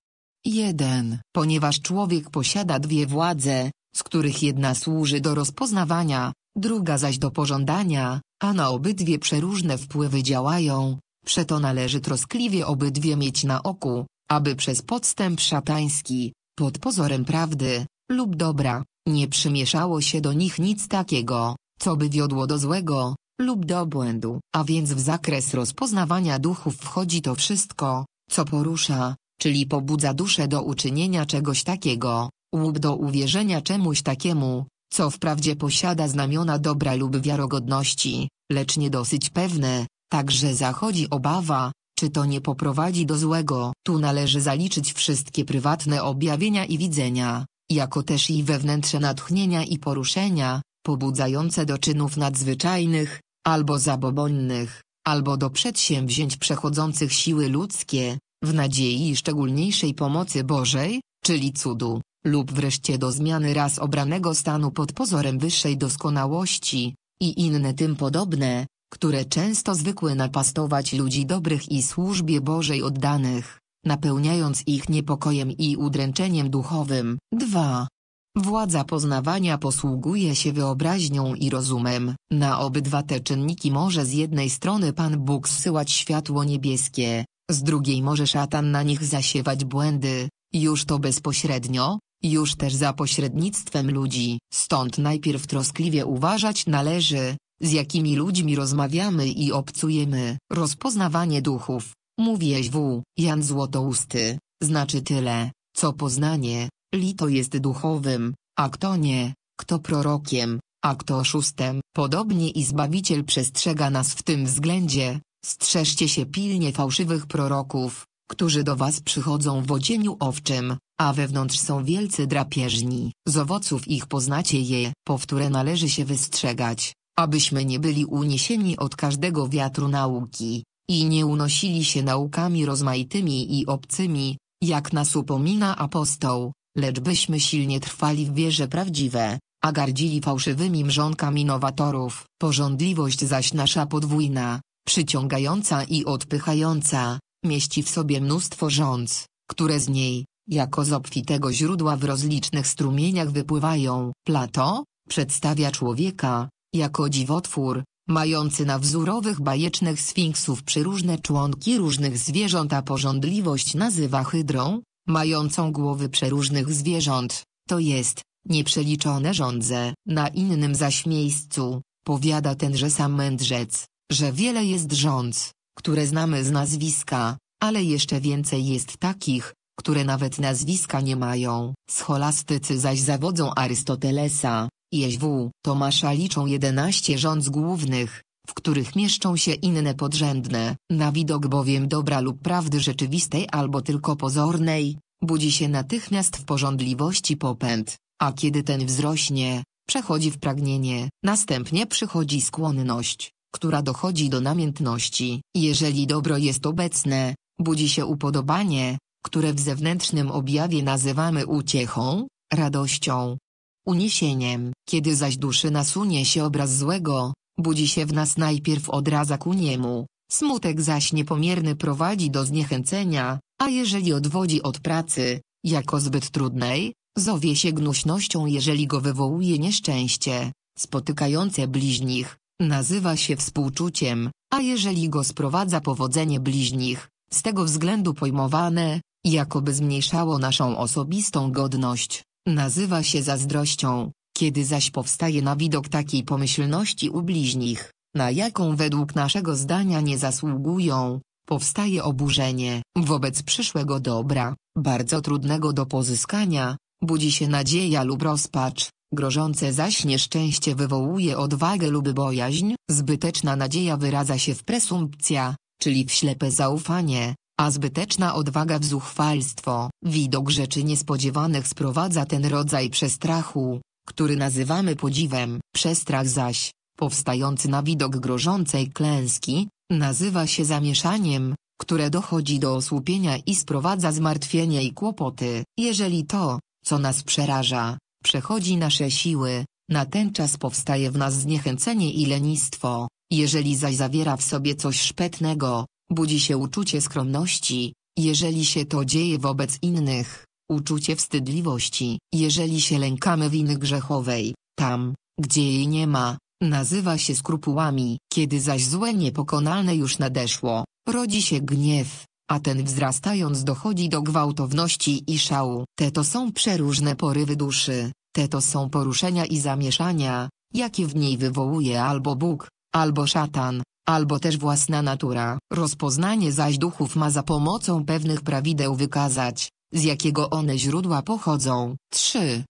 1. Ponieważ człowiek posiada dwie władze, z których jedna służy do rozpoznawania, druga zaś do pożądania, a na obydwie przeróżne wpływy działają, przeto należy troskliwie obydwie mieć na oku, aby przez podstęp szatański, pod pozorem prawdy, lub dobra, nie przymieszało się do nich nic takiego, co by wiodło do złego, lub do błędu. A więc w zakres rozpoznawania duchów wchodzi to wszystko, co porusza, czyli pobudza duszę do uczynienia czegoś takiego, lub do uwierzenia czemuś takiemu, co wprawdzie posiada znamiona dobra lub wiarogodności, lecz nie dosyć pewne, także zachodzi obawa, czy to nie poprowadzi do złego. Tu należy zaliczyć wszystkie prywatne objawienia i widzenia, jako też i wewnętrzne natchnienia i poruszenia, pobudzające do czynów nadzwyczajnych, albo zabobonnych, albo do przedsięwzięć przechodzących siły ludzkie, w nadziei szczególniejszej pomocy Bożej, czyli cudu lub wreszcie do zmiany raz obranego stanu pod pozorem wyższej doskonałości, i inne tym podobne, które często zwykły napastować ludzi dobrych i służbie Bożej oddanych, napełniając ich niepokojem i udręczeniem duchowym. 2. Władza poznawania posługuje się wyobraźnią i rozumem. Na obydwa te czynniki może z jednej strony Pan Bóg zsyłać światło niebieskie, z drugiej może szatan na nich zasiewać błędy, już to bezpośrednio, już też za pośrednictwem ludzi, stąd najpierw troskliwie uważać należy, z jakimi ludźmi rozmawiamy i obcujemy. Rozpoznawanie duchów, mówi W. Jan Złotousty, znaczy tyle, co poznanie, lito jest duchowym, a kto nie, kto prorokiem, a kto oszustem. Podobnie i Zbawiciel przestrzega nas w tym względzie, strzeżcie się pilnie fałszywych proroków, którzy do was przychodzą w odzieniu owczym, a wewnątrz są wielcy drapieżni. Z owoców ich poznacie je, powtóre należy się wystrzegać, abyśmy nie byli uniesieni od każdego wiatru nauki, i nie unosili się naukami rozmaitymi i obcymi, jak nas upomina apostoł, lecz byśmy silnie trwali w wierze prawdziwe, a gardzili fałszywymi mrzonkami nowatorów. Porządliwość zaś nasza podwójna, przyciągająca i odpychająca, mieści w sobie mnóstwo rządz, które z niej, jako z obfitego źródła w rozlicznych strumieniach wypływają. Plato przedstawia człowieka jako dziwotwór, mający na wzorowych bajecznych sfinksów przyróżne członki różnych zwierząt, a porządliwość nazywa hydrą, mającą głowy przeróżnych zwierząt, to jest, nieprzeliczone żądze. Na innym zaś miejscu, powiada tenże sam mędrzec, że wiele jest rządz, które znamy z nazwiska, ale jeszcze więcej jest takich, które nawet nazwiska nie mają. Scholastycy zaś zawodzą Arystotelesa, JW, Tomasza liczą 11 rząd głównych, w których mieszczą się inne podrzędne. Na widok bowiem dobra lub prawdy rzeczywistej albo tylko pozornej, budzi się natychmiast w pożądliwości popęd, a kiedy ten wzrośnie, przechodzi w pragnienie, następnie przychodzi skłonność, która dochodzi do namiętności. Jeżeli dobro jest obecne, budzi się upodobanie, które w zewnętrznym objawie nazywamy uciechą, radością, uniesieniem. Kiedy zaś duszy nasunie się obraz złego, budzi się w nas najpierw odraza ku niemu, smutek zaś niepomierny prowadzi do zniechęcenia, a jeżeli odwodzi od pracy, jako zbyt trudnej, zowie się gnuśnością jeżeli go wywołuje nieszczęście, spotykające bliźnich, nazywa się współczuciem, a jeżeli go sprowadza powodzenie bliźnich, z tego względu pojmowane, jakoby zmniejszało naszą osobistą godność, nazywa się zazdrością, kiedy zaś powstaje na widok takiej pomyślności u bliźnich, na jaką według naszego zdania nie zasługują, powstaje oburzenie wobec przyszłego dobra, bardzo trudnego do pozyskania, budzi się nadzieja lub rozpacz, grożące zaś nieszczęście wywołuje odwagę lub bojaźń. Zbyteczna nadzieja wyraza się w presumpcja, czyli w ślepe zaufanie, a zbyteczna odwaga w zuchwalstwo. Widok rzeczy niespodziewanych sprowadza ten rodzaj przestrachu, który nazywamy podziwem. Przestrach zaś, powstający na widok grożącej klęski, nazywa się zamieszaniem, które dochodzi do osłupienia i sprowadza zmartwienie i kłopoty. Jeżeli to, co nas przeraża, przechodzi nasze siły, natenczas powstaje w nas zniechęcenie i lenistwo, jeżeli zaś zawiera w sobie coś szpetnego, Budzi się uczucie skromności, jeżeli się to dzieje wobec innych, uczucie wstydliwości, jeżeli się lękamy winy grzechowej, tam, gdzie jej nie ma, nazywa się skrupułami. Kiedy zaś złe niepokonalne już nadeszło, rodzi się gniew, a ten wzrastając dochodzi do gwałtowności i szału. Te to są przeróżne porywy duszy, te to są poruszenia i zamieszania, jakie w niej wywołuje albo Bóg, albo szatan, albo też własna natura. Rozpoznanie zaś duchów ma za pomocą pewnych prawideł wykazać, z jakiego one źródła pochodzą. 3.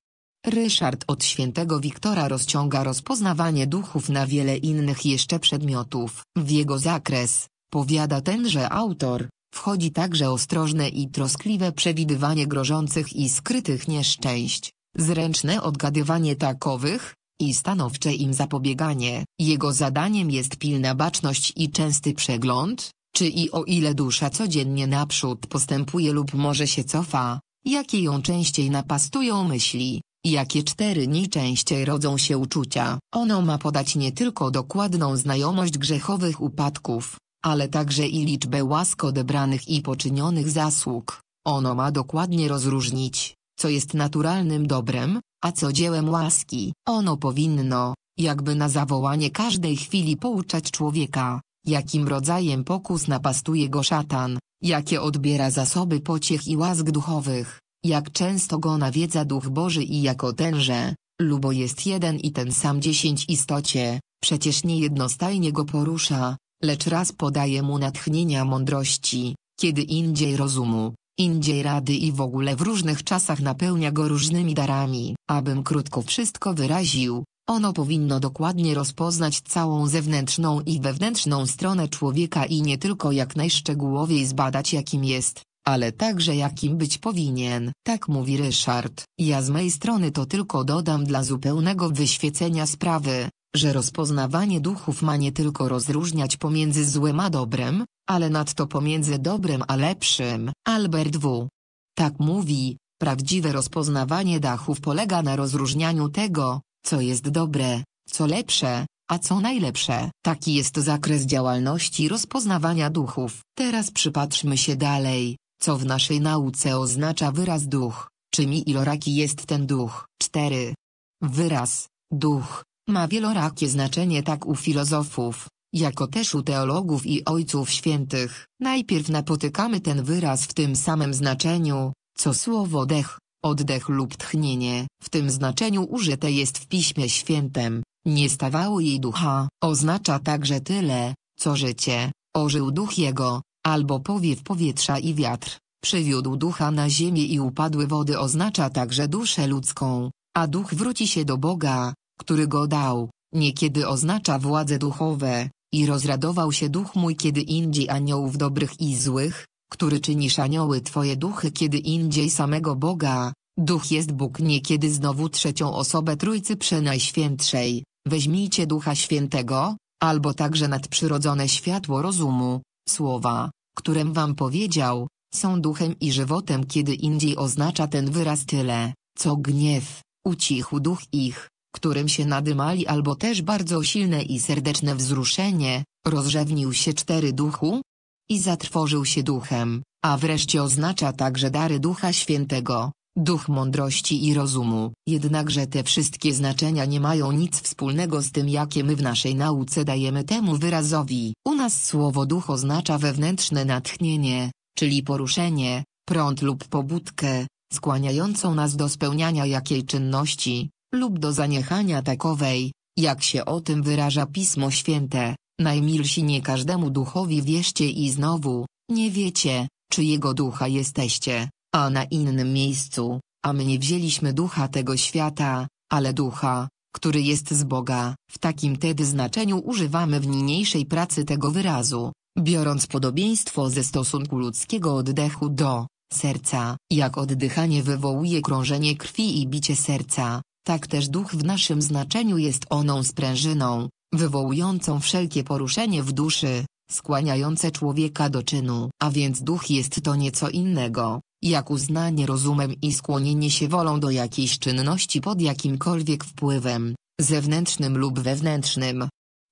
Ryszard od świętego Wiktora rozciąga rozpoznawanie duchów na wiele innych jeszcze przedmiotów. W jego zakres, powiada tenże autor, wchodzi także ostrożne i troskliwe przewidywanie grożących i skrytych nieszczęść, zręczne odgadywanie takowych, i stanowcze im zapobieganie. Jego zadaniem jest pilna baczność i częsty przegląd, czy i o ile dusza codziennie naprzód postępuje lub może się cofa, jakie ją częściej napastują myśli, jakie cztery dni częściej rodzą się uczucia. Ono ma podać nie tylko dokładną znajomość grzechowych upadków, ale także i liczbę łask odebranych i poczynionych zasług. Ono ma dokładnie rozróżnić, co jest naturalnym dobrem, a co dziełem łaski. Ono powinno, jakby na zawołanie każdej chwili pouczać człowieka, jakim rodzajem pokus napastuje go szatan, jakie odbiera zasoby pociech i łask duchowych, jak często go nawiedza Duch Boży i jako tenże, lubo jest jeden i ten sam dziesięć istocie, przecież nie jednostajnie go porusza, lecz raz podaje mu natchnienia mądrości, kiedy indziej rozumu, Indziej rady i w ogóle w różnych czasach napełnia go różnymi darami. Abym krótko wszystko wyraził, ono powinno dokładnie rozpoznać całą zewnętrzną i wewnętrzną stronę człowieka i nie tylko jak najszczegółowiej zbadać jakim jest, ale także jakim być powinien. Tak mówi Ryszard. Ja z mej strony to tylko dodam dla zupełnego wyświecenia sprawy, że rozpoznawanie duchów ma nie tylko rozróżniać pomiędzy złym a dobrem, ale nadto pomiędzy dobrem a lepszym. Albert W. Tak mówi, prawdziwe rozpoznawanie dachów polega na rozróżnianiu tego, co jest dobre, co lepsze, a co najlepsze. Taki jest zakres działalności rozpoznawania duchów. Teraz przypatrzmy się dalej, co w naszej nauce oznacza wyraz duch, czym i iloraki jest ten duch. 4. Wyraz, duch, ma wielorakie znaczenie tak u filozofów, jako też u teologów i ojców świętych. Najpierw napotykamy ten wyraz w tym samym znaczeniu, co słowo dech, oddech lub tchnienie. W tym znaczeniu użyte jest w Piśmie Świętym, nie stawało jej ducha. Oznacza także tyle, co życie, ożył duch jego, albo powiew powietrza i wiatr. Przywiódł ducha na ziemię i upadły wody oznacza także duszę ludzką, a duch wróci się do Boga, który go dał, niekiedy oznacza władze duchowe, i rozradował się duch mój kiedy indziej aniołów dobrych i złych, który czynisz anioły twoje duchy kiedy indziej samego Boga, duch jest Bóg niekiedy znowu trzecią osobę Trójcy Przenajświętszej, weźmijcie Ducha Świętego, albo także nadprzyrodzone światło rozumu, słowa, którym wam powiedział, są duchem i żywotem kiedy indziej oznacza ten wyraz tyle, co gniew, ucichł duch ich, którym się nadymali albo też bardzo silne i serdeczne wzruszenie, rozrzewnił się cztery duchu i zatrwożył się duchem, a wreszcie oznacza także dary Ducha Świętego, duch mądrości i rozumu. Jednakże te wszystkie znaczenia nie mają nic wspólnego z tym jakie my w naszej nauce dajemy temu wyrazowi. U nas słowo duch oznacza wewnętrzne natchnienie, czyli poruszenie, prąd lub pobudkę, skłaniającą nas do spełniania jakiej czynności, lub do zaniechania takowej, jak się o tym wyraża Pismo Święte, najmilsi nie każdemu duchowi wierzcie i znowu, nie wiecie, czy jego ducha jesteście, a na innym miejscu, a my nie wzięliśmy ducha tego świata, ale ducha, który jest z Boga. W takim tedy znaczeniu używamy w niniejszej pracy tego wyrazu, biorąc podobieństwo ze stosunku ludzkiego oddechu do serca, jak oddychanie wywołuje krążenie krwi i bicie serca, tak też duch w naszym znaczeniu jest oną sprężyną, wywołującą wszelkie poruszenie w duszy, skłaniające człowieka do czynu. A więc duch jest to nieco innego, jak uznanie rozumem i skłonienie się wolą do jakiejś czynności pod jakimkolwiek wpływem, zewnętrznym lub wewnętrznym.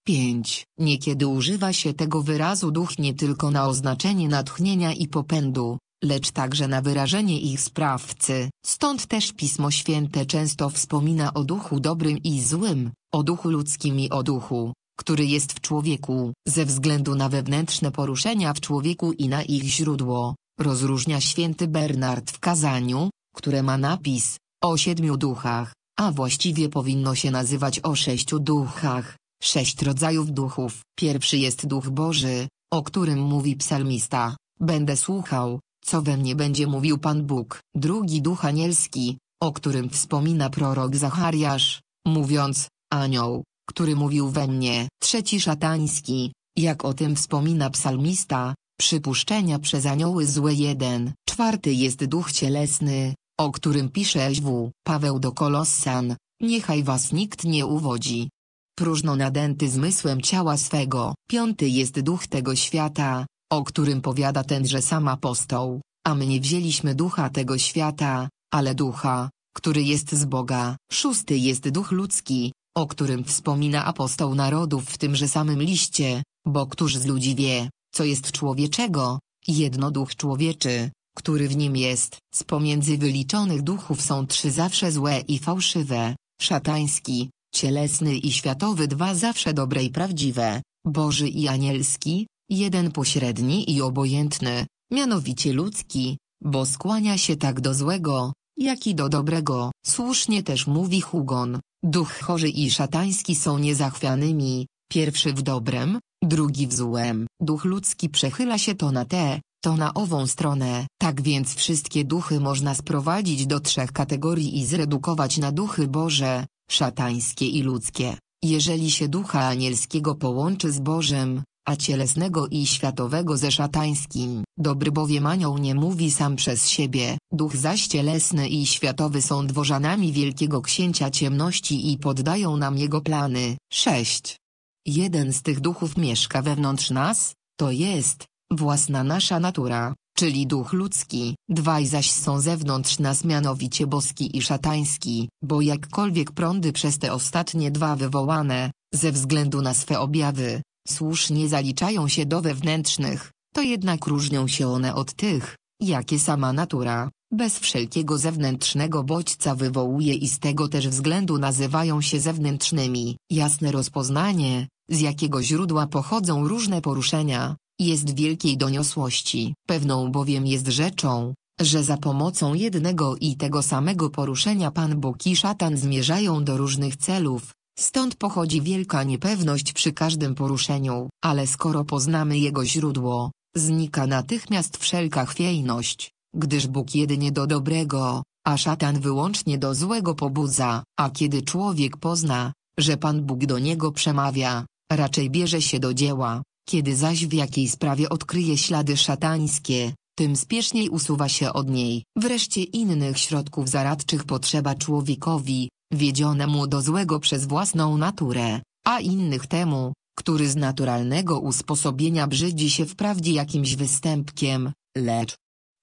5. Niekiedy używa się tego wyrazu duch nie tylko na oznaczenie natchnienia i popędu, lecz także na wyrażenie ich sprawcy. Stąd też Pismo Święte często wspomina o duchu dobrym i złym, o duchu ludzkim i o duchu, który jest w człowieku. Ze względu na wewnętrzne poruszenia w człowieku i na ich źródło, rozróżnia święty Bernard w kazaniu, które ma napis o siedmiu duchach, a właściwie powinno się nazywać o sześciu duchach, sześć rodzajów duchów. Pierwszy jest Duch Boży, o którym mówi psalmista, będę słuchał, co we mnie będzie mówił Pan Bóg? Drugi duch anielski, o którym wspomina prorok Zachariasz, mówiąc, anioł, który mówił we mnie. Trzeci szatański, jak o tym wspomina psalmista, przypuszczenia przez anioły złe jeden. Czwarty jest duch cielesny, o którym pisze św. Paweł do Kolossan, niechaj was nikt nie uwodzi. Próżno nadęty zmysłem ciała swego. Piąty jest duch tego świata, o którym powiada tenże sam apostoł, a my nie wzięliśmy ducha tego świata, ale ducha, który jest z Boga. Szósty jest duch ludzki, o którym wspomina apostoł narodów w tymże samym liście, bo któż z ludzi wie, co jest człowieczego, jedno duch człowieczy, który w nim jest. Z pomiędzy wyliczonych duchów są trzy zawsze złe i fałszywe, szatański, cielesny i światowy dwa zawsze dobre i prawdziwe, Boży i anielski, jeden pośredni i obojętny, mianowicie ludzki, bo skłania się tak do złego, jak i do dobrego. Słusznie też mówi Hugon, duch chorzy i szatański są niezachwianymi, pierwszy w dobrem, drugi w złem. Duch ludzki przechyla się to na tę, to na ową stronę. Tak więc wszystkie duchy można sprowadzić do trzech kategorii i zredukować na duchy Boże, szatańskie i ludzkie. Jeżeli się ducha anielskiego połączy z Bożym, a cielesnego i światowego ze szatańskim. Dobry bowiem anioł nie mówi sam przez siebie, duch zaś cielesny i światowy są dworzanami wielkiego księcia ciemności i poddają nam jego plany. 6. Jeden z tych duchów mieszka wewnątrz nas, to jest, własna nasza natura, czyli duch ludzki, dwaj zaś są zewnątrz nas mianowicie boski i szatański, bo jakkolwiek prądy przez te ostatnie dwa wywołane, ze względu na swe objawy, słusznie zaliczają się do wewnętrznych, to jednak różnią się one od tych, jakie sama natura, bez wszelkiego zewnętrznego bodźca wywołuje i z tego też względu nazywają się zewnętrznymi. Jasne rozpoznanie, z jakiego źródła pochodzą różne poruszenia, jest wielkiej doniosłości. Pewną bowiem jest rzeczą, że za pomocą jednego i tego samego poruszenia Pan Bóg i szatan zmierzają do różnych celów, Stąd pochodzi wielka niepewność przy każdym poruszeniu, ale skoro poznamy jego źródło, znika natychmiast wszelka chwiejność, gdyż Bóg jedynie do dobrego, a szatan wyłącznie do złego pobudza, a kiedy człowiek pozna, że Pan Bóg do niego przemawia, raczej bierze się do dzieła, kiedy zaś w jakiej sprawie odkryje ślady szatańskie, tym spieszniej usuwa się od niej. Wreszcie innych środków zaradczych potrzeba człowiekowi, wiedzione mu do złego przez własną naturę, a innych temu, który z naturalnego usposobienia brzydzi się wprawdzie jakimś występkiem, lecz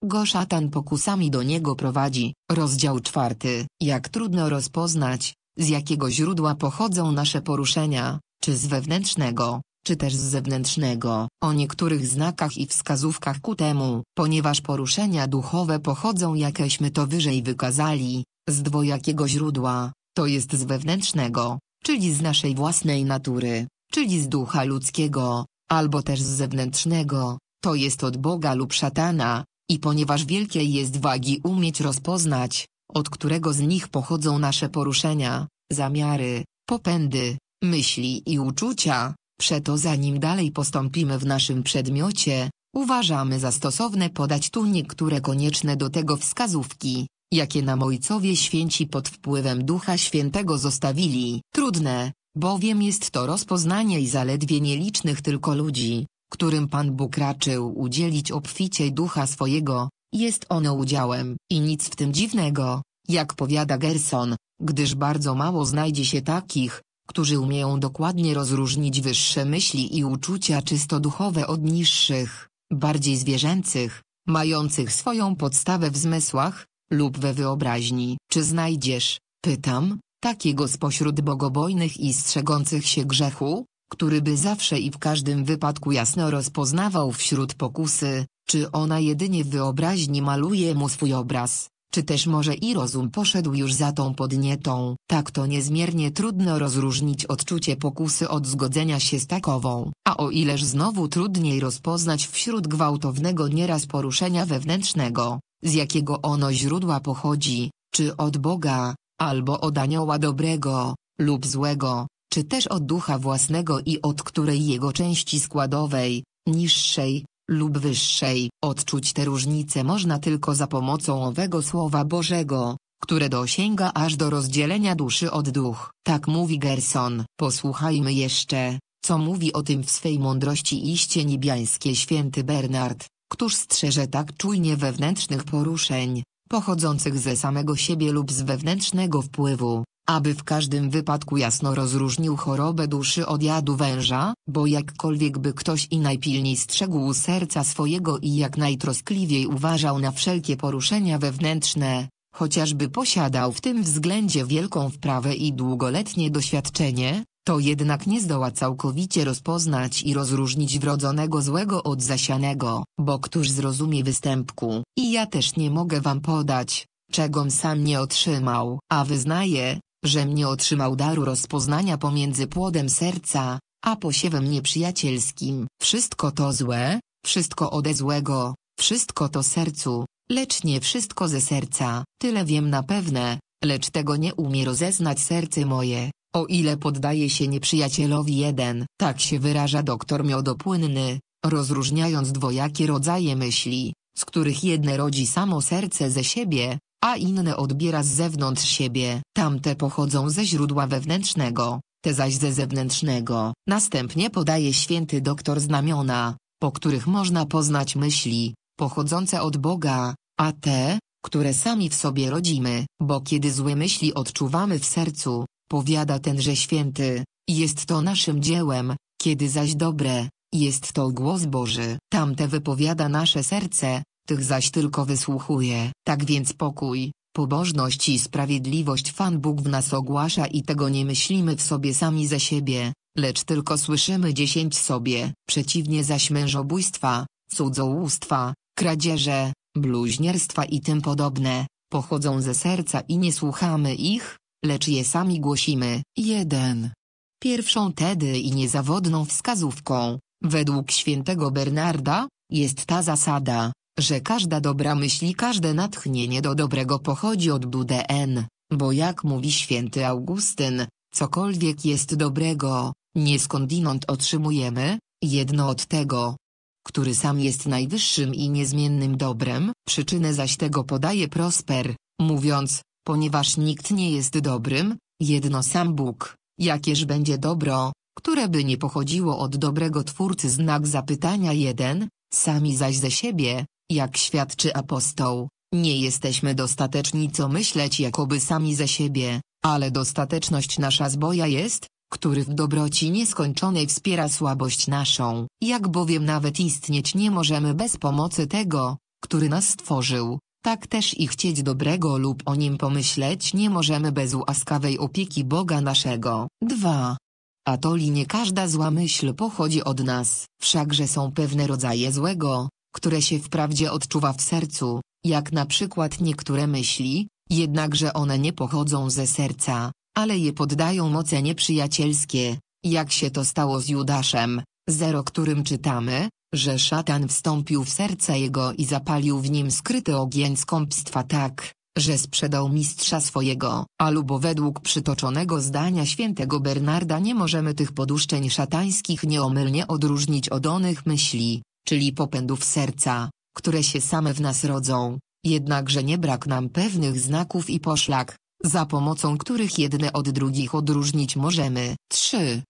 go szatan pokusami do niego prowadzi. Rozdział czwarty. Jak trudno rozpoznać, z jakiego źródła pochodzą nasze poruszenia, czy z wewnętrznego, czy też z zewnętrznego, o niektórych znakach i wskazówkach ku temu, ponieważ poruszenia duchowe pochodzą jakieśmy to wyżej wykazali, z dwojakiego źródła, to jest z wewnętrznego, czyli z naszej własnej natury, czyli z ducha ludzkiego, albo też z zewnętrznego, to jest od Boga lub szatana, i ponieważ wielkiej jest wagi umieć rozpoznać, od którego z nich pochodzą nasze poruszenia, zamiary, popędy, myśli i uczucia, Przeto zanim dalej postąpimy w naszym przedmiocie, uważamy za stosowne podać tu niektóre konieczne do tego wskazówki, jakie nam Ojcowie Święci pod wpływem Ducha Świętego zostawili. Trudne, bowiem jest to rozpoznanie i zaledwie nielicznych tylko ludzi, którym Pan Bóg raczył udzielić obficie Ducha swojego, jest ono udziałem i nic w tym dziwnego, jak powiada Gerson, gdyż bardzo mało znajdzie się takich, którzy umieją dokładnie rozróżnić wyższe myśli i uczucia czysto duchowe od niższych, bardziej zwierzęcych, mających swoją podstawę w zmysłach lub we wyobraźni. Czy znajdziesz, pytam, takiego spośród bogobojnych i strzegących się grzechu, który by zawsze i w każdym wypadku jasno rozpoznawał wśród pokusy, czy ona jedynie w wyobraźni maluje mu swój obraz, czy też może i rozum poszedł już za tą podnietą. Tak to niezmiernie trudno rozróżnić odczucie pokusy od zgodzenia się z takową, a o ileż znowu trudniej rozpoznać wśród gwałtownego nieraz poruszenia wewnętrznego, z jakiego ono źródła pochodzi, czy od Boga, albo od anioła dobrego, lub złego, czy też od ducha własnego i od której jego części składowej, niższej, lub wyższej. Odczuć te różnice można tylko za pomocą owego Słowa Bożego, które dosięga aż do rozdzielenia duszy od duch. Tak mówi Gerson. Posłuchajmy jeszcze, co mówi o tym w swej mądrości iście niebiańskie święty Bernard, któż strzeże tak czujnie wewnętrznych poruszeń, pochodzących ze samego siebie lub z wewnętrznego wpływu, aby w każdym wypadku jasno rozróżnił chorobę duszy od jadu węża, bo jakkolwiek by ktoś i najpilniej strzegł serca swojego i jak najtroskliwiej uważał na wszelkie poruszenia wewnętrzne, chociażby posiadał w tym względzie wielką wprawę i długoletnie doświadczenie, to jednak nie zdoła całkowicie rozpoznać i rozróżnić wrodzonego złego od zasianego, bo któż zrozumie występku, i ja też nie mogę wam podać, czegom sam nie otrzymał, a wyznaję, że mnie otrzymał daru rozpoznania pomiędzy płodem serca, a posiewem nieprzyjacielskim. Wszystko to złe, wszystko ode złego, wszystko to sercu, lecz nie wszystko ze serca, tyle wiem na pewne, lecz tego nie umie rozeznać serce moje. O ile poddaje się nieprzyjacielowi jeden, tak się wyraża doktor miodopłynny, rozróżniając dwojakie rodzaje myśli, z których jedne rodzi samo serce ze siebie, a inne odbiera z zewnątrz siebie. Tamte pochodzą ze źródła wewnętrznego, te zaś ze zewnętrznego. Następnie podaje święty doktor znamiona, po których można poznać myśli, pochodzące od Boga, a te, które sami w sobie rodzimy, bo kiedy złe myśli odczuwamy w sercu, Powiada tenże święty, jest to naszym dziełem, kiedy zaś dobre, jest to głos Boży. Tamte wypowiada nasze serce, tych zaś tylko wysłuchuje. Tak więc pokój, pobożność i sprawiedliwość Pan Bóg w nas ogłasza i tego nie myślimy w sobie sami za siebie, lecz tylko słyszymy dziesięć sobie. Przeciwnie zaś mężobójstwa, cudzołóstwa, kradzieże, bluźnierstwa i tym podobne, pochodzą ze serca i nie słuchamy ich, lecz je sami głosimy. 1. Pierwszą tedy i niezawodną wskazówką, według świętego Bernarda, jest ta zasada, że każda dobra myśl i każde natchnienie do dobrego pochodzi od Budn, bo jak mówi święty Augustyn, cokolwiek jest dobrego, nie skądinąd otrzymujemy, jedno od tego, który sam jest najwyższym i niezmiennym dobrem. Przyczynę zaś tego podaje Prosper, mówiąc, Ponieważ nikt nie jest dobrym, jedno sam Bóg, jakież będzie dobro, które by nie pochodziło od dobrego Twórcy znak zapytania 1, sami zaś ze siebie, jak świadczy apostoł, nie jesteśmy dostateczni co myśleć jakoby sami ze siebie, ale dostateczność nasza zboja jest, który w dobroci nieskończonej wspiera słabość naszą, jak bowiem nawet istnieć nie możemy bez pomocy tego, który nas stworzył, tak też i chcieć dobrego lub o nim pomyśleć nie możemy bez łaskawej opieki Boga naszego. 2. Atoli nie każda zła myśl pochodzi od nas, wszakże są pewne rodzaje złego, które się wprawdzie odczuwa w sercu, jak na przykład niektóre myśli, jednakże one nie pochodzą ze serca, ale je poddają moce nieprzyjacielskie, jak się to stało z Judaszem, zero którym czytamy, że szatan wstąpił w serce jego i zapalił w nim skryty ogień skąpstwa tak, że sprzedał mistrza swojego, albo według przytoczonego zdania świętego Bernarda nie możemy tych poduszczeń szatańskich nieomylnie odróżnić od onych myśli, czyli popędów serca, które się same w nas rodzą, jednakże nie brak nam pewnych znaków i poszlak, za pomocą których jedne od drugich odróżnić możemy. 3.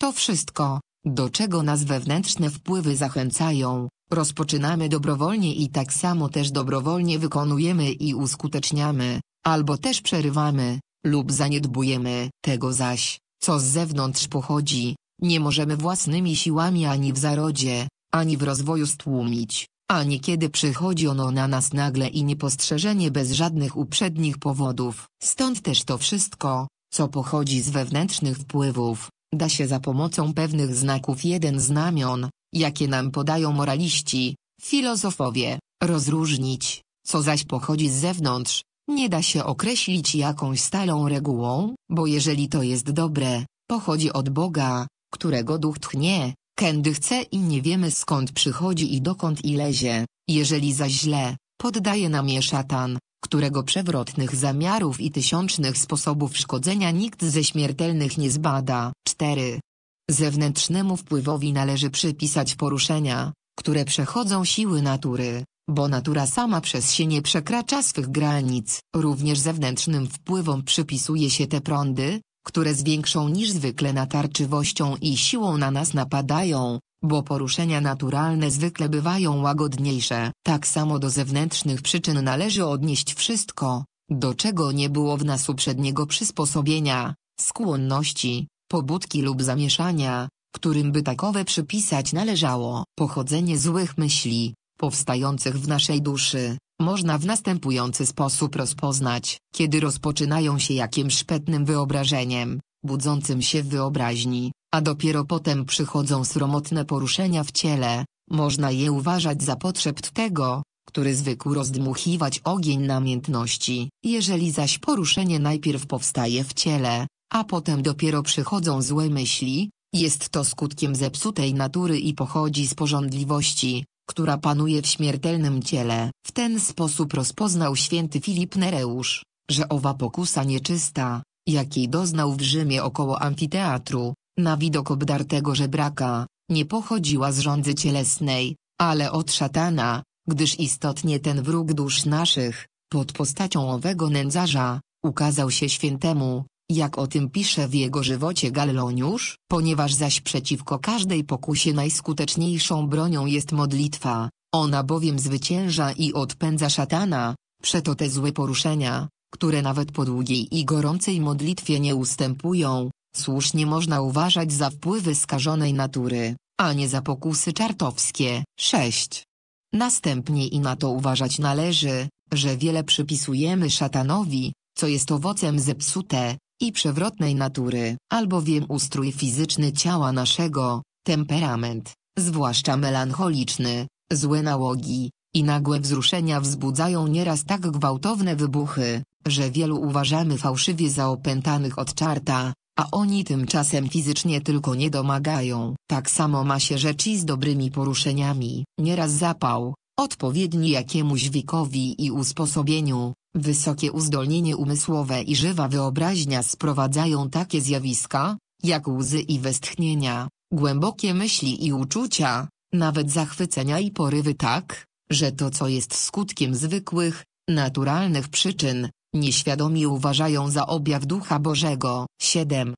To wszystko, do czego nas wewnętrzne wpływy zachęcają, rozpoczynamy dobrowolnie i tak samo też dobrowolnie wykonujemy i uskuteczniamy, albo też przerywamy, lub zaniedbujemy. Tego zaś, co z zewnątrz pochodzi, nie możemy własnymi siłami ani w zarodzie, ani w rozwoju stłumić, a niekiedy przychodzi ono na nas nagle i niepostrzeżenie bez żadnych uprzednich powodów. Stąd też to wszystko, co pochodzi z wewnętrznych wpływów, da się za pomocą pewnych znaków jeden znamion, jakie nam podają moraliści, filozofowie, rozróżnić, co zaś pochodzi z zewnątrz, nie da się określić jakąś stalą regułą, bo jeżeli to jest dobre, pochodzi od Boga, którego duch tchnie, kędy chce i nie wiemy skąd przychodzi i dokąd i lezie, jeżeli zaś źle, poddaje nam je szatan, którego przewrotnych zamiarów i tysiącznych sposobów szkodzenia nikt ze śmiertelnych nie zbada. 4. Zewnętrznemu wpływowi należy przypisać poruszenia, które przechodzą siły natury, bo natura sama przez się nie przekracza swych granic. Również zewnętrznym wpływom przypisuje się te prądy, które z większą niż zwykle natarczywością i siłą na nas napadają, bo poruszenia naturalne zwykle bywają łagodniejsze. Tak samo do zewnętrznych przyczyn należy odnieść wszystko, do czego nie było w nas uprzedniego przysposobienia, skłonności, pobudki lub zamieszania, którym by takowe przypisać należało. Pochodzenie złych myśli, powstających w naszej duszy, można w następujący sposób rozpoznać. Kiedy rozpoczynają się jakimś szpetnym wyobrażeniem, budzącym się w wyobraźni, a dopiero potem przychodzą sromotne poruszenia w ciele, można je uważać za potrzeb tego, który zwykł rozdmuchiwać ogień namiętności. Jeżeli zaś poruszenie najpierw powstaje w ciele, a potem dopiero przychodzą złe myśli, jest to skutkiem zepsutej natury i pochodzi z porządliwości, która panuje w śmiertelnym ciele. W ten sposób rozpoznał święty Filip Nereusz, że owa pokusa nieczysta, jakiej doznał w Rzymie około amfiteatru, na widok obdartego żebraka, nie pochodziła z rządzy cielesnej, ale od szatana, gdyż istotnie ten wróg dusz naszych, pod postacią owego nędzarza, ukazał się świętemu, jak o tym pisze w jego żywocie Galoniusz, ponieważ zaś przeciwko każdej pokusie najskuteczniejszą bronią jest modlitwa, ona bowiem zwycięża i odpędza szatana, przeto te złe poruszenia, które nawet po długiej i gorącej modlitwie nie ustępują, słusznie można uważać za wpływy skażonej natury, a nie za pokusy czartowskie. 6. Następnie i na to uważać należy, że wiele przypisujemy szatanowi, co jest owocem zepsute i przewrotnej natury, albowiem ustrój fizyczny ciała naszego, temperament, zwłaszcza melancholiczny, złe nałogi, i nagłe wzruszenia wzbudzają nieraz tak gwałtowne wybuchy, że wielu uważamy fałszywie za opętanych od czarta, a oni tymczasem fizycznie tylko nie domagają. Tak samo ma się rzeczy z dobrymi poruszeniami. Nieraz zapał, odpowiedni jakiemuś wiekowi i usposobieniu, wysokie uzdolnienie umysłowe i żywa wyobraźnia sprowadzają takie zjawiska, jak łzy i westchnienia, głębokie myśli i uczucia, nawet zachwycenia i porywy tak, że to co jest skutkiem zwykłych, naturalnych przyczyn, nieświadomi uważają za objaw Ducha Bożego. 7.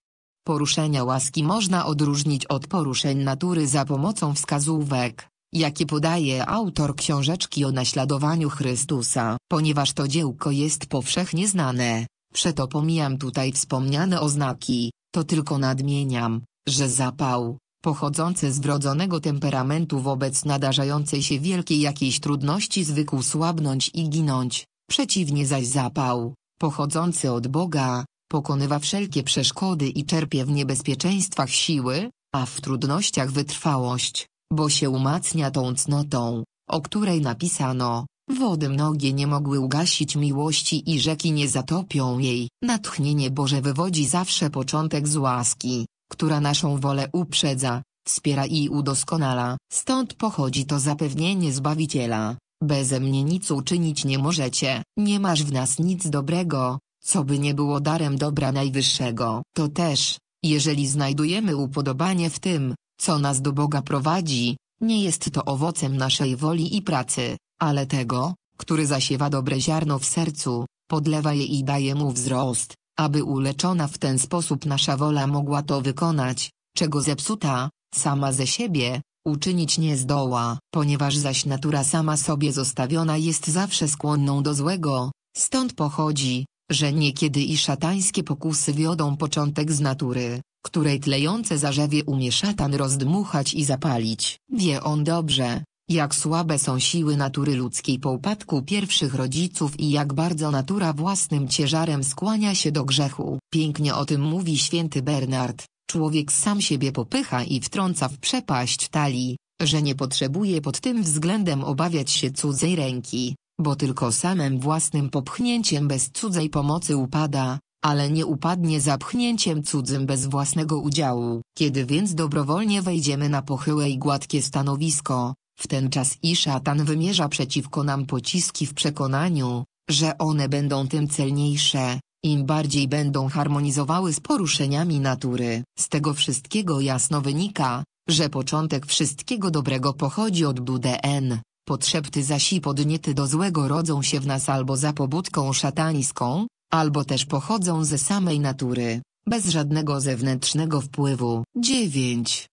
Poruszenia łaski można odróżnić od poruszeń natury za pomocą wskazówek, jakie podaje autor książeczki o naśladowaniu Chrystusa. Ponieważ to dziełko jest powszechnie znane, przeto pomijam tutaj wspomniane oznaki, to tylko nadmieniam, że zapał, pochodzące z wrodzonego temperamentu wobec nadarzającej się wielkiej jakiejś trudności zwykł słabnąć i ginąć, przeciwnie zaś zapał, pochodzący od Boga, pokonywa wszelkie przeszkody i czerpie w niebezpieczeństwach siły, a w trudnościach wytrwałość, bo się umacnia tą cnotą, o której napisano, Wody mnogie nie mogły ugasić miłości i rzeki nie zatopią jej. Natchnienie Boże wywodzi zawsze początek z łaski, która naszą wolę uprzedza, wspiera i udoskonala. Stąd pochodzi to zapewnienie Zbawiciela. Beze mnie nic uczynić nie możecie. Nie masz w nas nic dobrego, co by nie było darem dobra Najwyższego. To też, jeżeli znajdujemy upodobanie w tym, co nas do Boga prowadzi, nie jest to owocem naszej woli i pracy, ale tego, który zasiewa dobre ziarno w sercu, podlewa je i daje mu wzrost, aby uleczona w ten sposób nasza wola mogła to wykonać, czego zepsuta, sama ze siebie, uczynić nie zdoła. Ponieważ zaś natura sama sobie zostawiona jest zawsze skłonną do złego, stąd pochodzi, że niekiedy i szatańskie pokusy wiodą początek z natury, której tlejące zarzewie umie szatan rozdmuchać i zapalić. Wie on dobrze, jak słabe są siły natury ludzkiej po upadku pierwszych rodziców i jak bardzo natura własnym ciężarem skłania się do grzechu. Pięknie o tym mówi święty Bernard. Człowiek sam siebie popycha i wtrąca w przepaść talii, że nie potrzebuje pod tym względem obawiać się cudzej ręki, bo tylko samym własnym popchnięciem bez cudzej pomocy upada, ale nie upadnie zapchnięciem cudzym bez własnego udziału. Kiedy więc dobrowolnie wejdziemy na pochyłe i gładkie stanowisko, w ten czas i szatan wymierza przeciwko nam pociski w przekonaniu, że one będą tym celniejsze, im bardziej będą harmonizowały z poruszeniami natury. Z tego wszystkiego jasno wynika, że początek wszystkiego dobrego pochodzi od BDN, potrzebty zaś i podniety do złego rodzą się w nas albo za pobudką szatańską, albo też pochodzą ze samej natury, bez żadnego zewnętrznego wpływu. 9.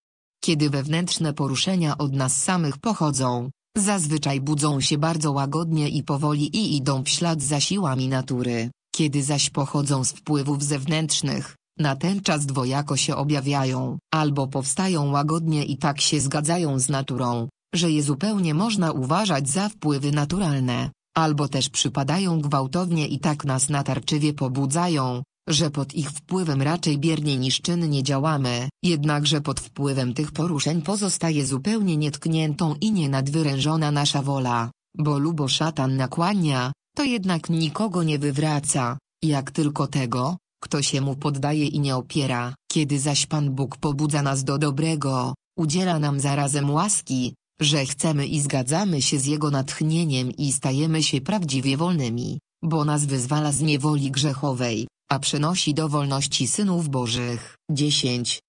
Kiedy wewnętrzne poruszenia od nas samych pochodzą, zazwyczaj budzą się bardzo łagodnie i powoli i idą w ślad za siłami natury, kiedy zaś pochodzą z wpływów zewnętrznych, natenczas dwojako się objawiają, albo powstają łagodnie i tak się zgadzają z naturą, że je zupełnie można uważać za wpływy naturalne, albo też przypadają gwałtownie i tak nas natarczywie pobudzają, że pod ich wpływem raczej biernie niż czynnie działamy, jednakże pod wpływem tych poruszeń pozostaje zupełnie nietkniętą i nienadwyrężona nasza wola, bo lubo szatan nakłania, to jednak nikogo nie wywraca, jak tylko tego, kto się mu poddaje i nie opiera. Kiedy zaś Pan Bóg pobudza nas do dobrego, udziela nam zarazem łaski, że chcemy i zgadzamy się z Jego natchnieniem i stajemy się prawdziwie wolnymi, bo nas wyzwala z niewoli grzechowej, a przynosi do wolności synów Bożych. 10.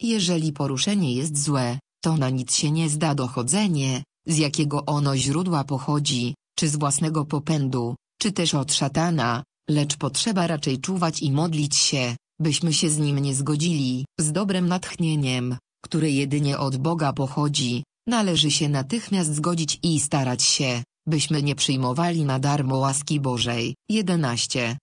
Jeżeli poruszenie jest złe, to na nic się nie zda dochodzenie, z jakiego ono źródła pochodzi, czy z własnego popędu, czy też od szatana, lecz potrzeba raczej czuwać i modlić się, byśmy się z nim nie zgodzili. Z dobrem natchnieniem, które jedynie od Boga pochodzi, należy się natychmiast zgodzić i starać się, byśmy nie przyjmowali na darmo łaski Bożej. 11.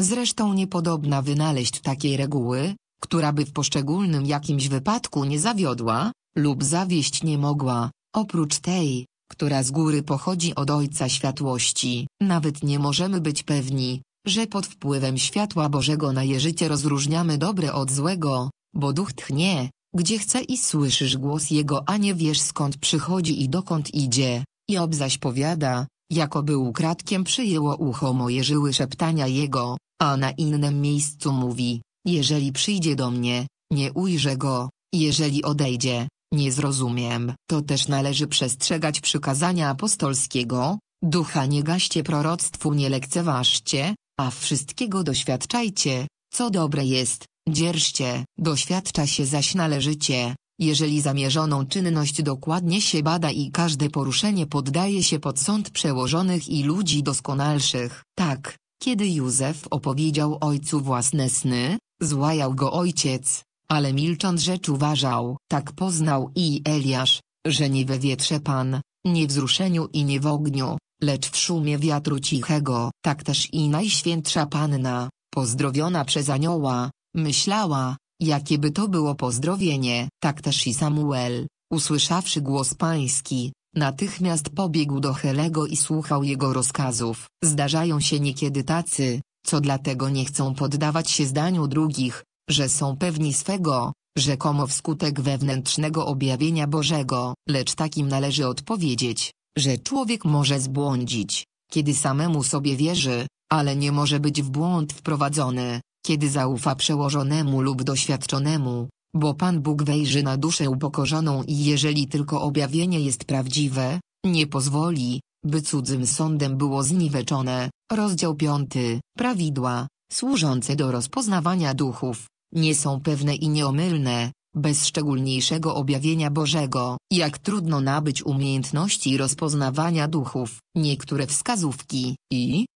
Zresztą niepodobna wynaleźć takiej reguły, która by w poszczególnym jakimś wypadku nie zawiodła, lub zawieść nie mogła, oprócz tej, która z góry pochodzi od Ojca Światłości. Nawet nie możemy być pewni, że pod wpływem światła Bożego na jeżycie rozróżniamy dobre od złego, bo duch tchnie, gdzie chce i słyszysz głos jego, a nie wiesz skąd przychodzi i dokąd idzie. i zaś powiada, jakoby ukradkiem przyjęło ucho moje żyły szeptania jego, a na innym miejscu mówi, jeżeli przyjdzie do mnie, nie ujrzę go, jeżeli odejdzie, nie zrozumiem. To też należy przestrzegać przykazania apostolskiego, ducha nie gaście proroctwu nie lekceważcie, a wszystkiego doświadczajcie, co dobre jest, dzierżcie. Doświadcza się zaś należycie, jeżeli zamierzoną czynność dokładnie się bada i każde poruszenie poddaje się pod sąd przełożonych i ludzi doskonalszych. Tak, kiedy Józef opowiedział ojcu własne sny, złajał go ojciec, ale milcząc rzecz uważał. Tak poznał i Eliasz, że nie we wietrze Pan, nie w wzruszeniu i nie w ogniu, lecz w szumie wiatru cichego. Tak też i Najświętsza Panna, pozdrowiona przez anioła, myślała, jakieby to było pozdrowienie. Tak też i Samuel, usłyszawszy głos pański, Natychmiast pobiegł do Helego i słuchał jego rozkazów. Zdarzają się niekiedy tacy, co dlatego nie chcą poddawać się zdaniu drugich, że są pewni swego, rzekomo wskutek wewnętrznego objawienia Bożego. Lecz takim należy odpowiedzieć, że człowiek może zbłądzić, kiedy samemu sobie wierzy, ale nie może być w błąd wprowadzony, kiedy zaufa przełożonemu lub doświadczonemu, bo Pan Bóg wejrzy na duszę upokorzoną i jeżeli tylko objawienie jest prawdziwe, nie pozwoli, by cudzym sądem było zniweczone. Rozdział 5. Prawidła, służące do rozpoznawania duchów, nie są pewne i nieomylne, bez szczególniejszego objawienia Bożego. Jak trudno nabyć umiejętności rozpoznawania duchów. Niektóre wskazówki i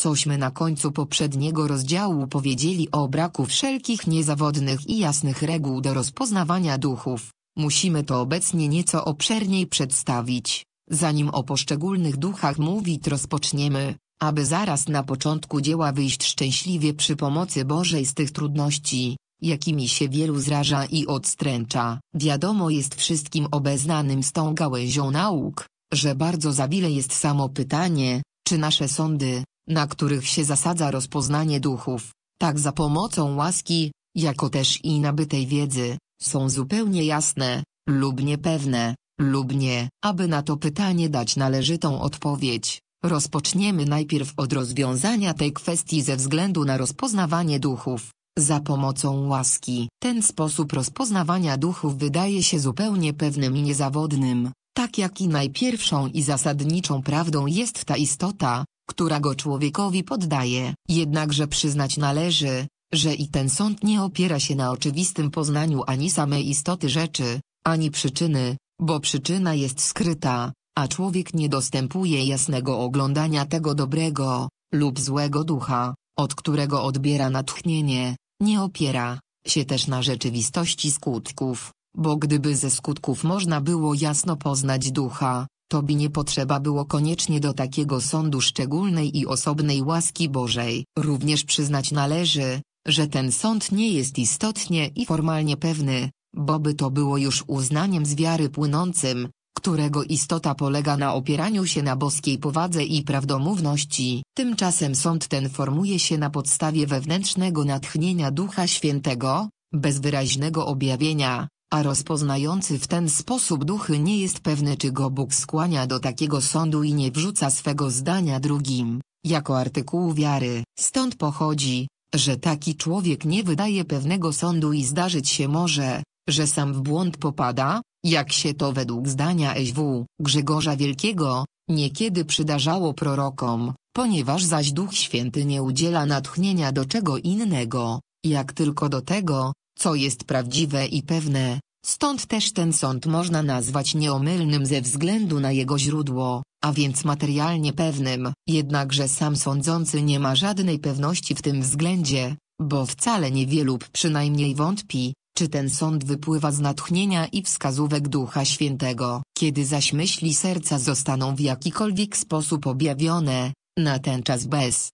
cośmy na końcu poprzedniego rozdziału powiedzieli o braku wszelkich niezawodnych i jasnych reguł do rozpoznawania duchów, musimy to obecnie nieco obszerniej przedstawić. Zanim o poszczególnych duchach mówić rozpoczniemy, aby zaraz na początku dzieła wyjść szczęśliwie przy pomocy Bożej z tych trudności, jakimi się wielu zraża i odstręcza. Wiadomo jest wszystkim obeznanym z tą gałęzią nauk, że bardzo zawile jest samo pytanie, czy nasze sądy, na których się zasadza rozpoznanie duchów, tak za pomocą łaski, jako też i nabytej wiedzy, są zupełnie jasne, lub niepewne, lub nie. Aby na to pytanie dać należytą odpowiedź, rozpoczniemy najpierw od rozwiązania tej kwestii ze względu na rozpoznawanie duchów. Za pomocą łaski. Ten sposób rozpoznawania duchów wydaje się zupełnie pewnym i niezawodnym, tak jak i najpierwszą i zasadniczą prawdą jest ta istota, która go człowiekowi poddaje. Jednakże przyznać należy, że i ten sąd nie opiera się na oczywistym poznaniu ani samej istoty rzeczy, ani przyczyny, bo przyczyna jest skryta, a człowiek nie dostępuje jasnego oglądania tego dobrego lub złego ducha, od którego odbiera natchnienie, nie opiera się też na rzeczywistości skutków, bo gdyby ze skutków można było jasno poznać ducha, Tobi nie potrzeba było koniecznie do takiego sądu szczególnej i osobnej łaski Bożej. Również przyznać należy, że ten sąd nie jest istotnie i formalnie pewny, bo by to było już uznaniem z wiary płynącym, którego istota polega na opieraniu się na boskiej powadze i prawdomówności. Tymczasem sąd ten formuje się na podstawie wewnętrznego natchnienia Ducha Świętego, bez wyraźnego objawienia, a rozpoznający w ten sposób duchy nie jest pewny czy go Bóg skłania do takiego sądu i nie wrzuca swego zdania drugim, jako artykułu wiary. Stąd pochodzi, że taki człowiek nie wydaje pewnego sądu i zdarzyć się może, że sam w błąd popada, jak się to według zdania E.W. Grzegorza Wielkiego, niekiedy przydarzało prorokom, ponieważ zaś Duch Święty nie udziela natchnienia do czego innego, jak tylko do tego, co jest prawdziwe i pewne, stąd też ten sąd można nazwać nieomylnym ze względu na jego źródło, a więc materialnie pewnym. Jednakże sam sądzący nie ma żadnej pewności w tym względzie, bo wcale niewielu lub przynajmniej wątpi, czy ten sąd wypływa z natchnienia i wskazówek Ducha Świętego. Kiedy zaś myśli serca zostaną w jakikolwiek sposób objawione, na ten czas bez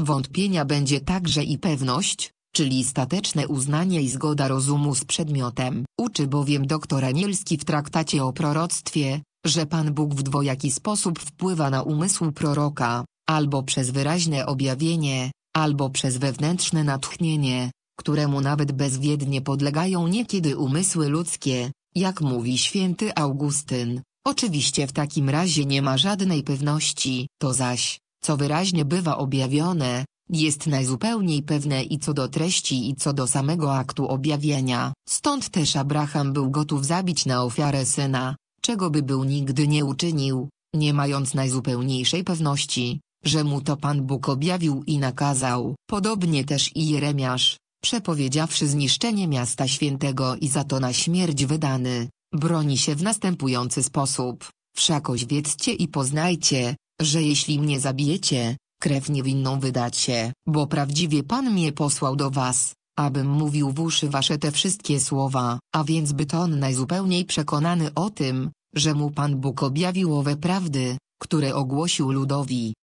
wątpienia będzie także i pewność, czyli stateczne uznanie i zgoda rozumu z przedmiotem. Uczy bowiem doktor Anielski w traktacie o proroctwie, że Pan Bóg w dwojaki sposób wpływa na umysł proroka, albo przez wyraźne objawienie, albo przez wewnętrzne natchnienie, któremu nawet bezwiednie podlegają niekiedy umysły ludzkie, jak mówi święty Augustyn. Oczywiście w takim razie nie ma żadnej pewności, to zaś, co wyraźnie bywa objawione, jest najzupełniej pewne i co do treści i co do samego aktu objawienia, stąd też Abraham był gotów zabić na ofiarę syna, czego by był nigdy nie uczynił, nie mając najzupełniejszej pewności, że mu to Pan Bóg objawił i nakazał. Podobnie też i Jeremiasz, przepowiedziawszy zniszczenie miasta świętego i za to na śmierć wydany, broni się w następujący sposób. Wszakoś wiedzcie i poznajcie, że jeśli mnie zabijecie, Krew niewinną wydacie, bo prawdziwie Pan mnie posłał do was, abym mówił w uszy wasze te wszystkie słowa, a więc by to on najzupełniej przekonany o tym, że mu Pan Bóg objawił owe prawdy, które ogłosił ludowi.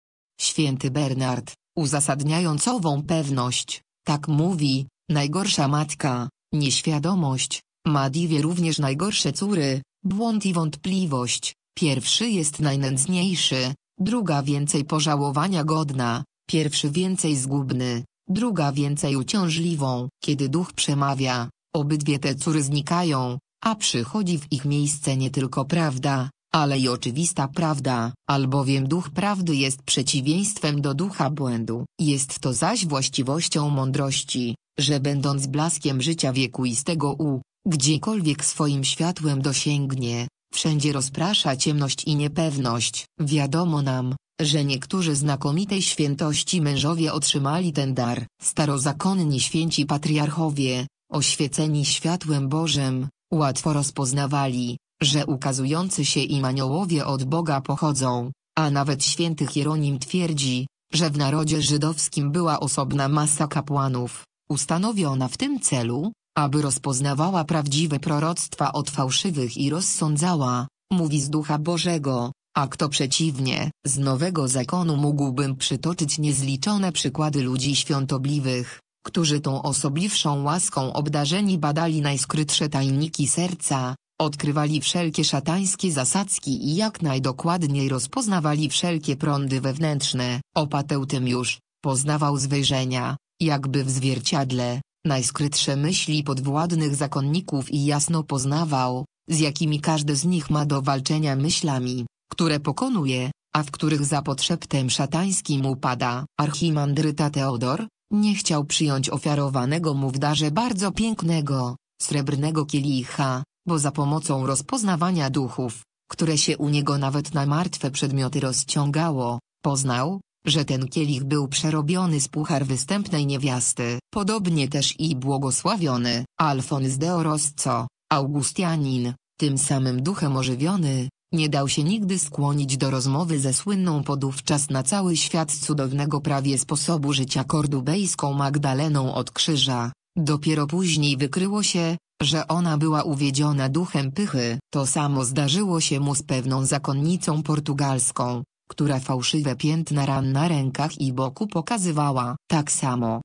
Święty Bernard, uzasadniając ową pewność, tak mówi, najgorsza matka, nieświadomość, ma dziwie również najgorsze córy, błąd i wątpliwość, pierwszy jest najnędzniejszy, druga więcej pożałowania godna, pierwszy więcej zgubny, druga więcej uciążliwą. Kiedy duch przemawia, obydwie te córy znikają, a przychodzi w ich miejsce nie tylko prawda, ale i oczywista prawda, albowiem duch prawdy jest przeciwieństwem do ducha błędu. Jest to zaś właściwością mądrości, że będąc blaskiem życia wiekuistego u, gdziekolwiek swoim światłem dosięgnie, Wszędzie rozprasza ciemność i niepewność. Wiadomo nam, że niektórzy znakomitej świętości mężowie otrzymali ten dar. Starozakonni święci patriarchowie, oświeceni światłem Bożym, łatwo rozpoznawali, że ukazujący się im aniołowie od Boga pochodzą, a nawet święty Hieronim twierdzi, że w narodzie żydowskim była osobna masa kapłanów, ustanowiona w tym celu, aby rozpoznawała prawdziwe proroctwa od fałszywych i rozsądzała, mówi z Ducha Bożego, a kto przeciwnie. Z Nowego Zakonu mógłbym przytoczyć niezliczone przykłady ludzi świątobliwych, którzy tą osobliwszą łaską obdarzeni badali najskrytsze tajniki serca, odkrywali wszelkie szatańskie zasadzki i jak najdokładniej rozpoznawali wszelkie prądy wewnętrzne. Opateł tym już, poznawał z wejrzenia, jakby w zwierciadle, najskrytsze myśli podwładnych zakonników i jasno poznawał, z jakimi każdy z nich ma do walczenia myślami, które pokonuje, a w których za podszeptem szatańskim upada. Archimandryta Teodor, nie chciał przyjąć ofiarowanego mu w darze bardzo pięknego, srebrnego kielicha, bo za pomocą rozpoznawania duchów, które się u niego nawet na martwe przedmioty rozciągało, poznał, że ten kielich był przerobiony z puchar występnej niewiasty. Podobnie też i błogosławiony Alfons de Orozco, Augustianin, tym samym duchem ożywiony, nie dał się nigdy skłonić do rozmowy ze słynną podówczas na cały świat cudownego prawie sposobu życia kordubejską Magdaleną od Krzyża. Dopiero później wykryło się, że ona była uwiedziona duchem pychy. To samo zdarzyło się mu z pewną zakonnicą portugalską, która fałszywe piętna ran na rękach i boku pokazywała. Tak samo.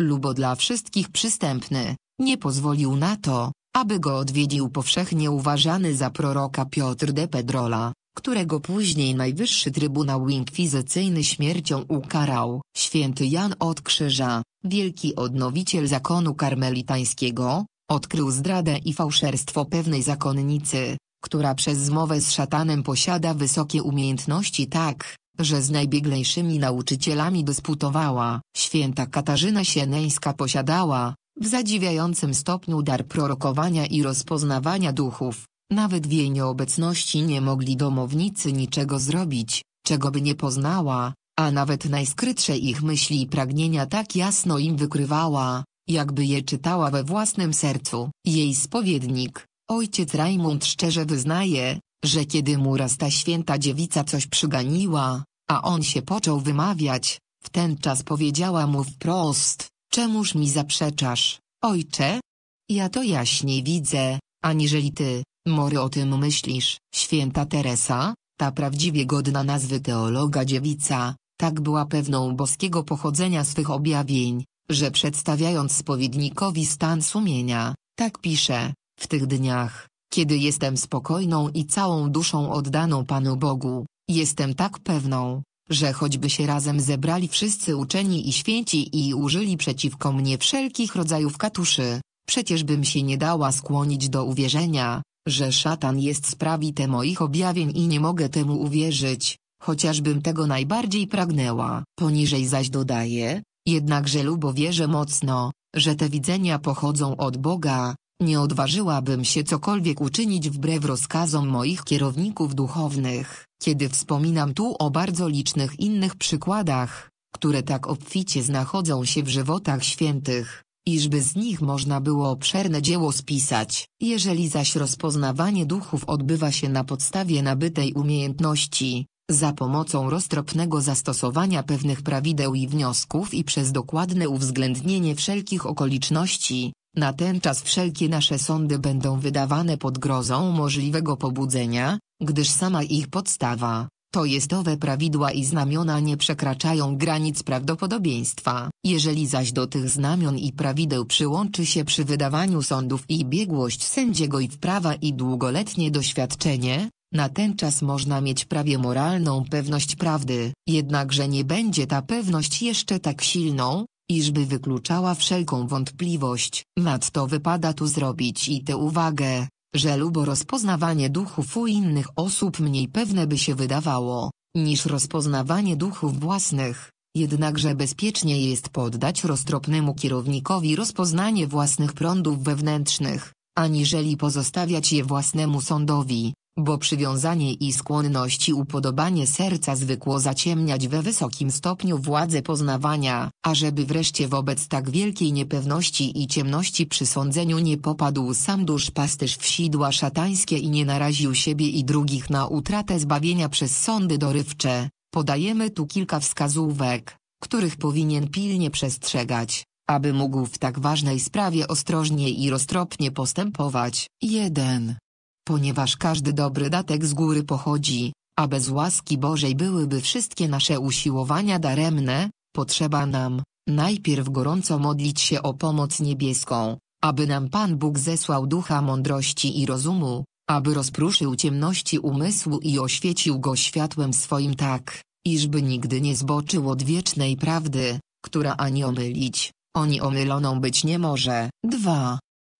Lubo dla wszystkich przystępny, nie pozwolił na to, aby go odwiedził powszechnie uważany za proroka Piotr de Pedrola, którego później najwyższy Trybunał Inkwizycyjny śmiercią ukarał. Święty Jan od Krzyża, wielki odnowiciel zakonu karmelitańskiego, odkrył zdradę i fałszerstwo pewnej zakonnicy, która przez zmowę z szatanem posiada wysokie umiejętności tak, że z najbieglejszymi nauczycielami dysputowała. Święta Katarzyna Sieneńska posiadała, w zadziwiającym stopniu dar prorokowania i rozpoznawania duchów. Nawet w jej nieobecności nie mogli domownicy niczego zrobić, czego by nie poznała, a nawet najskrytsze ich myśli i pragnienia tak jasno im wykrywała, jakby je czytała we własnym sercu. Jej spowiednik, Ojciec Rajmund szczerze wyznaje, że kiedy mu raz ta święta dziewica coś przyganiła, a on się począł wymawiać, w ten czas powiedziała mu wprost, czemuż mi zaprzeczasz, ojcze? Ja to jaśniej widzę, aniżeli ty, mory o tym myślisz. Święta Teresa, ta prawdziwie godna nazwy teologa dziewica, tak była pewną boskiego pochodzenia swych objawień, że przedstawiając spowiednikowi stan sumienia, tak pisze, w tych dniach, kiedy jestem spokojną i całą duszą oddaną Panu Bogu, jestem tak pewną, że choćby się razem zebrali wszyscy uczeni i święci i użyli przeciwko mnie wszelkich rodzajów katuszy, przecież bym się nie dała skłonić do uwierzenia, że szatan jest sprawite moich objawień i nie mogę temu uwierzyć, chociażbym tego najbardziej pragnęła. Poniżej zaś dodaje, jednakże lubo wierzę mocno, że te widzenia pochodzą od Boga, nie odważyłabym się cokolwiek uczynić wbrew rozkazom moich kierowników duchownych, kiedy wspominam tu o bardzo licznych innych przykładach, które tak obficie znachodzą się w żywotach świętych, iżby z nich można było obszerne dzieło spisać. Jeżeli zaś rozpoznawanie duchów odbywa się na podstawie nabytej umiejętności, za pomocą roztropnego zastosowania pewnych prawideł i wniosków i przez dokładne uwzględnienie wszelkich okoliczności, na ten czas wszelkie nasze sądy będą wydawane pod grozą możliwego pobudzenia, gdyż sama ich podstawa, to jest owe prawidła i znamiona nie przekraczają granic prawdopodobieństwa. Jeżeli zaś do tych znamion i prawideł przyłączy się przy wydawaniu sądów i biegłość sędziego i wprawa i długoletnie doświadczenie, na ten czas można mieć prawie moralną pewność prawdy, jednakże nie będzie ta pewność jeszcze tak silną, iżby wykluczała wszelką wątpliwość. Nadto wypada tu zrobić i tę uwagę, że lubo rozpoznawanie duchów u innych osób mniej pewne by się wydawało, niż rozpoznawanie duchów własnych, jednakże bezpiecznie jest poddać roztropnemu kierownikowi rozpoznanie własnych prądów wewnętrznych, aniżeli pozostawiać je własnemu sądowi. Bo przywiązanie i skłonności upodobanie serca zwykło zaciemniać we wysokim stopniu władzę poznawania, ażeby wreszcie wobec tak wielkiej niepewności i ciemności przy sądzeniu nie popadł sam pasterz w sidła szatańskie i nie naraził siebie i drugich na utratę zbawienia przez sądy dorywcze, podajemy tu kilka wskazówek, których powinien pilnie przestrzegać aby mógł w tak ważnej sprawie ostrożnie i roztropnie postępować. 1. Ponieważ każdy dobry datek z góry pochodzi, a bez łaski Bożej byłyby wszystkie nasze usiłowania daremne, potrzeba nam, najpierw gorąco modlić się o pomoc niebieską, aby nam Pan Bóg zesłał ducha mądrości i rozumu, aby rozpruszył ciemności umysłu i oświecił go światłem swoim tak, iżby nigdy nie zboczył od wiecznej prawdy, która ani omylić, ani omyloną być nie może. 2.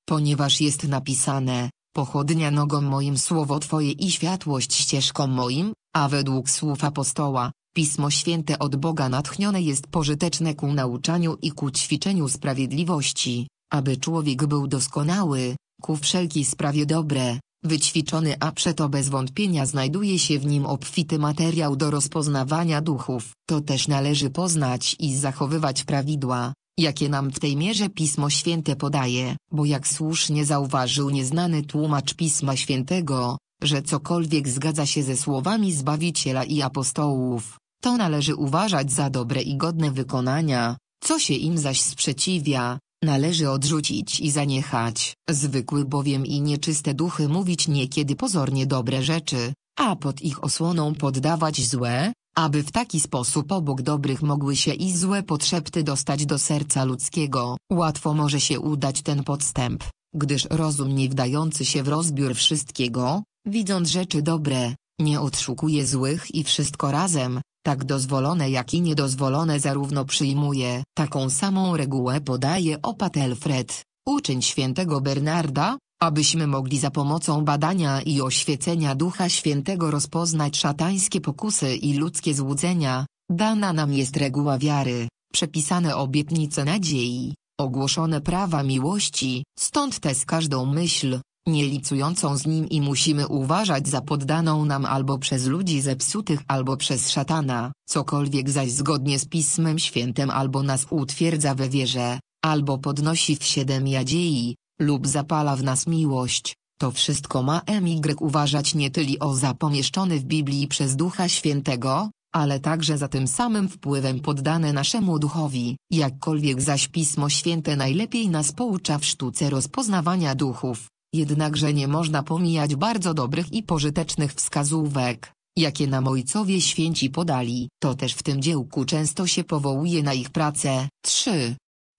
Ponieważ jest napisane, Pochodnia nogą moim słowo Twoje i światłość ścieżką moim, a według słów apostoła, Pismo Święte od Boga natchnione jest pożyteczne ku nauczaniu i ku ćwiczeniu sprawiedliwości, aby człowiek był doskonały, ku wszelkiej sprawie dobre, wyćwiczony a przeto bez wątpienia znajduje się w nim obfity materiał do rozpoznawania duchów. To też należy poznać i zachowywać prawidła, jakie nam w tej mierze Pismo Święte podaje, bo jak słusznie zauważył nieznany tłumacz Pisma Świętego, że cokolwiek zgadza się ze słowami Zbawiciela i apostołów, to należy uważać za dobre i godne wykonania, co się im zaś sprzeciwia, należy odrzucić i zaniechać. Zwykły bowiem i nieczyste duchy mówić niekiedy pozornie dobre rzeczy, a pod ich osłoną poddawać złe, aby w taki sposób obok dobrych mogły się i złe potrzepty dostać do serca ludzkiego. Łatwo może się udać ten podstęp, gdyż rozum nie wdający się w rozbiór wszystkiego, widząc rzeczy dobre, nie odszukuje złych i wszystko razem, tak dozwolone jak i niedozwolone zarówno przyjmuje. Taką samą regułę podaje opat Elfred, uczeń świętego Bernarda, abyśmy mogli za pomocą badania i oświecenia Ducha Świętego rozpoznać szatańskie pokusy i ludzkie złudzenia, dana nam jest reguła wiary, przepisane obietnice nadziei, ogłoszone prawa miłości, stąd też każdą myśl, nie licującą z nim i musimy uważać za poddaną nam albo przez ludzi zepsutych albo przez szatana, cokolwiek zaś zgodnie z Pismem Świętym albo nas utwierdza we wierze, albo podnosi w siedem jadziei, lub zapala w nas miłość, to wszystko ma MY uważać nie tylko o zapomieszczony w Biblii przez Ducha Świętego, ale także za tym samym wpływem poddane naszemu duchowi. Jakkolwiek zaś Pismo Święte najlepiej nas poucza w sztuce rozpoznawania duchów, jednakże nie można pomijać bardzo dobrych i pożytecznych wskazówek, jakie nam ojcowie święci podali. To też w tym dziełku często się powołuje na ich pracę. 3.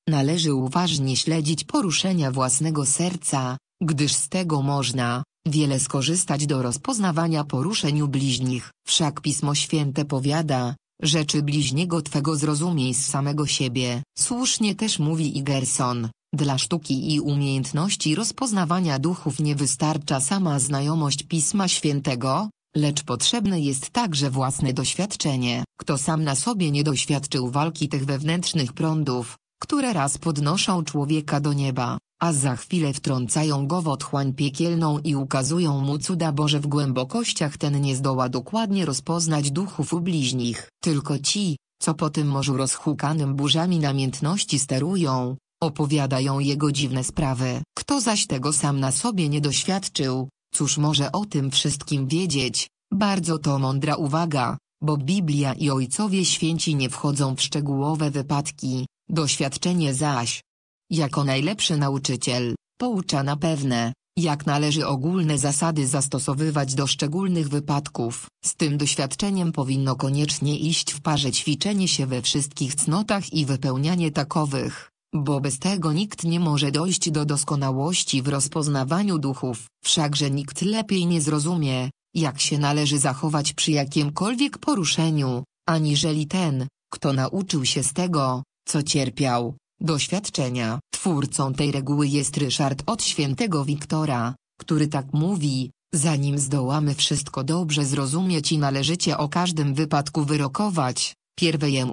Należy uważnie śledzić poruszenia własnego serca, gdyż z tego można wiele skorzystać do rozpoznawania poruszeń bliźnich. Wszak Pismo Święte powiada, rzeczy bliźniego Twego zrozumiej z samego siebie. Słusznie też mówi Igerson, dla sztuki i umiejętności rozpoznawania duchów nie wystarcza sama znajomość Pisma Świętego, lecz potrzebne jest także własne doświadczenie. Kto sam na sobie nie doświadczył walki tych wewnętrznych prądów, które raz podnoszą człowieka do nieba, a za chwilę wtrącają go w otchłań piekielną i ukazują mu cuda Boże w głębokościach ten nie zdoła dokładnie rozpoznać duchów bliźnich. Tylko ci, co po tym morzu rozhukanym burzami namiętności sterują, opowiadają jego dziwne sprawy. Kto zaś tego sam na sobie nie doświadczył, cóż może o tym wszystkim wiedzieć? Bardzo to mądra uwaga, bo Biblia i Ojcowie Święci nie wchodzą w szczegółowe wypadki, Doświadczenie zaś. Jako najlepszy nauczyciel, poucza na pewne, jak należy ogólne zasady zastosowywać do szczególnych wypadków. Z tym doświadczeniem powinno koniecznie iść w parze ćwiczenie się we wszystkich cnotach i wypełnianie takowych, bo bez tego nikt nie może dojść do doskonałości w rozpoznawaniu duchów. Wszakże nikt lepiej nie zrozumie, jak się należy zachować przy jakimkolwiek poruszeniu, aniżeli ten, kto nauczył się z tego, co cierpiał. Doświadczenia. Twórcą tej reguły jest Ryszard od świętego Wiktora, który tak mówi, zanim zdołamy wszystko dobrze zrozumieć i należycie o każdym wypadku wyrokować, pierwejem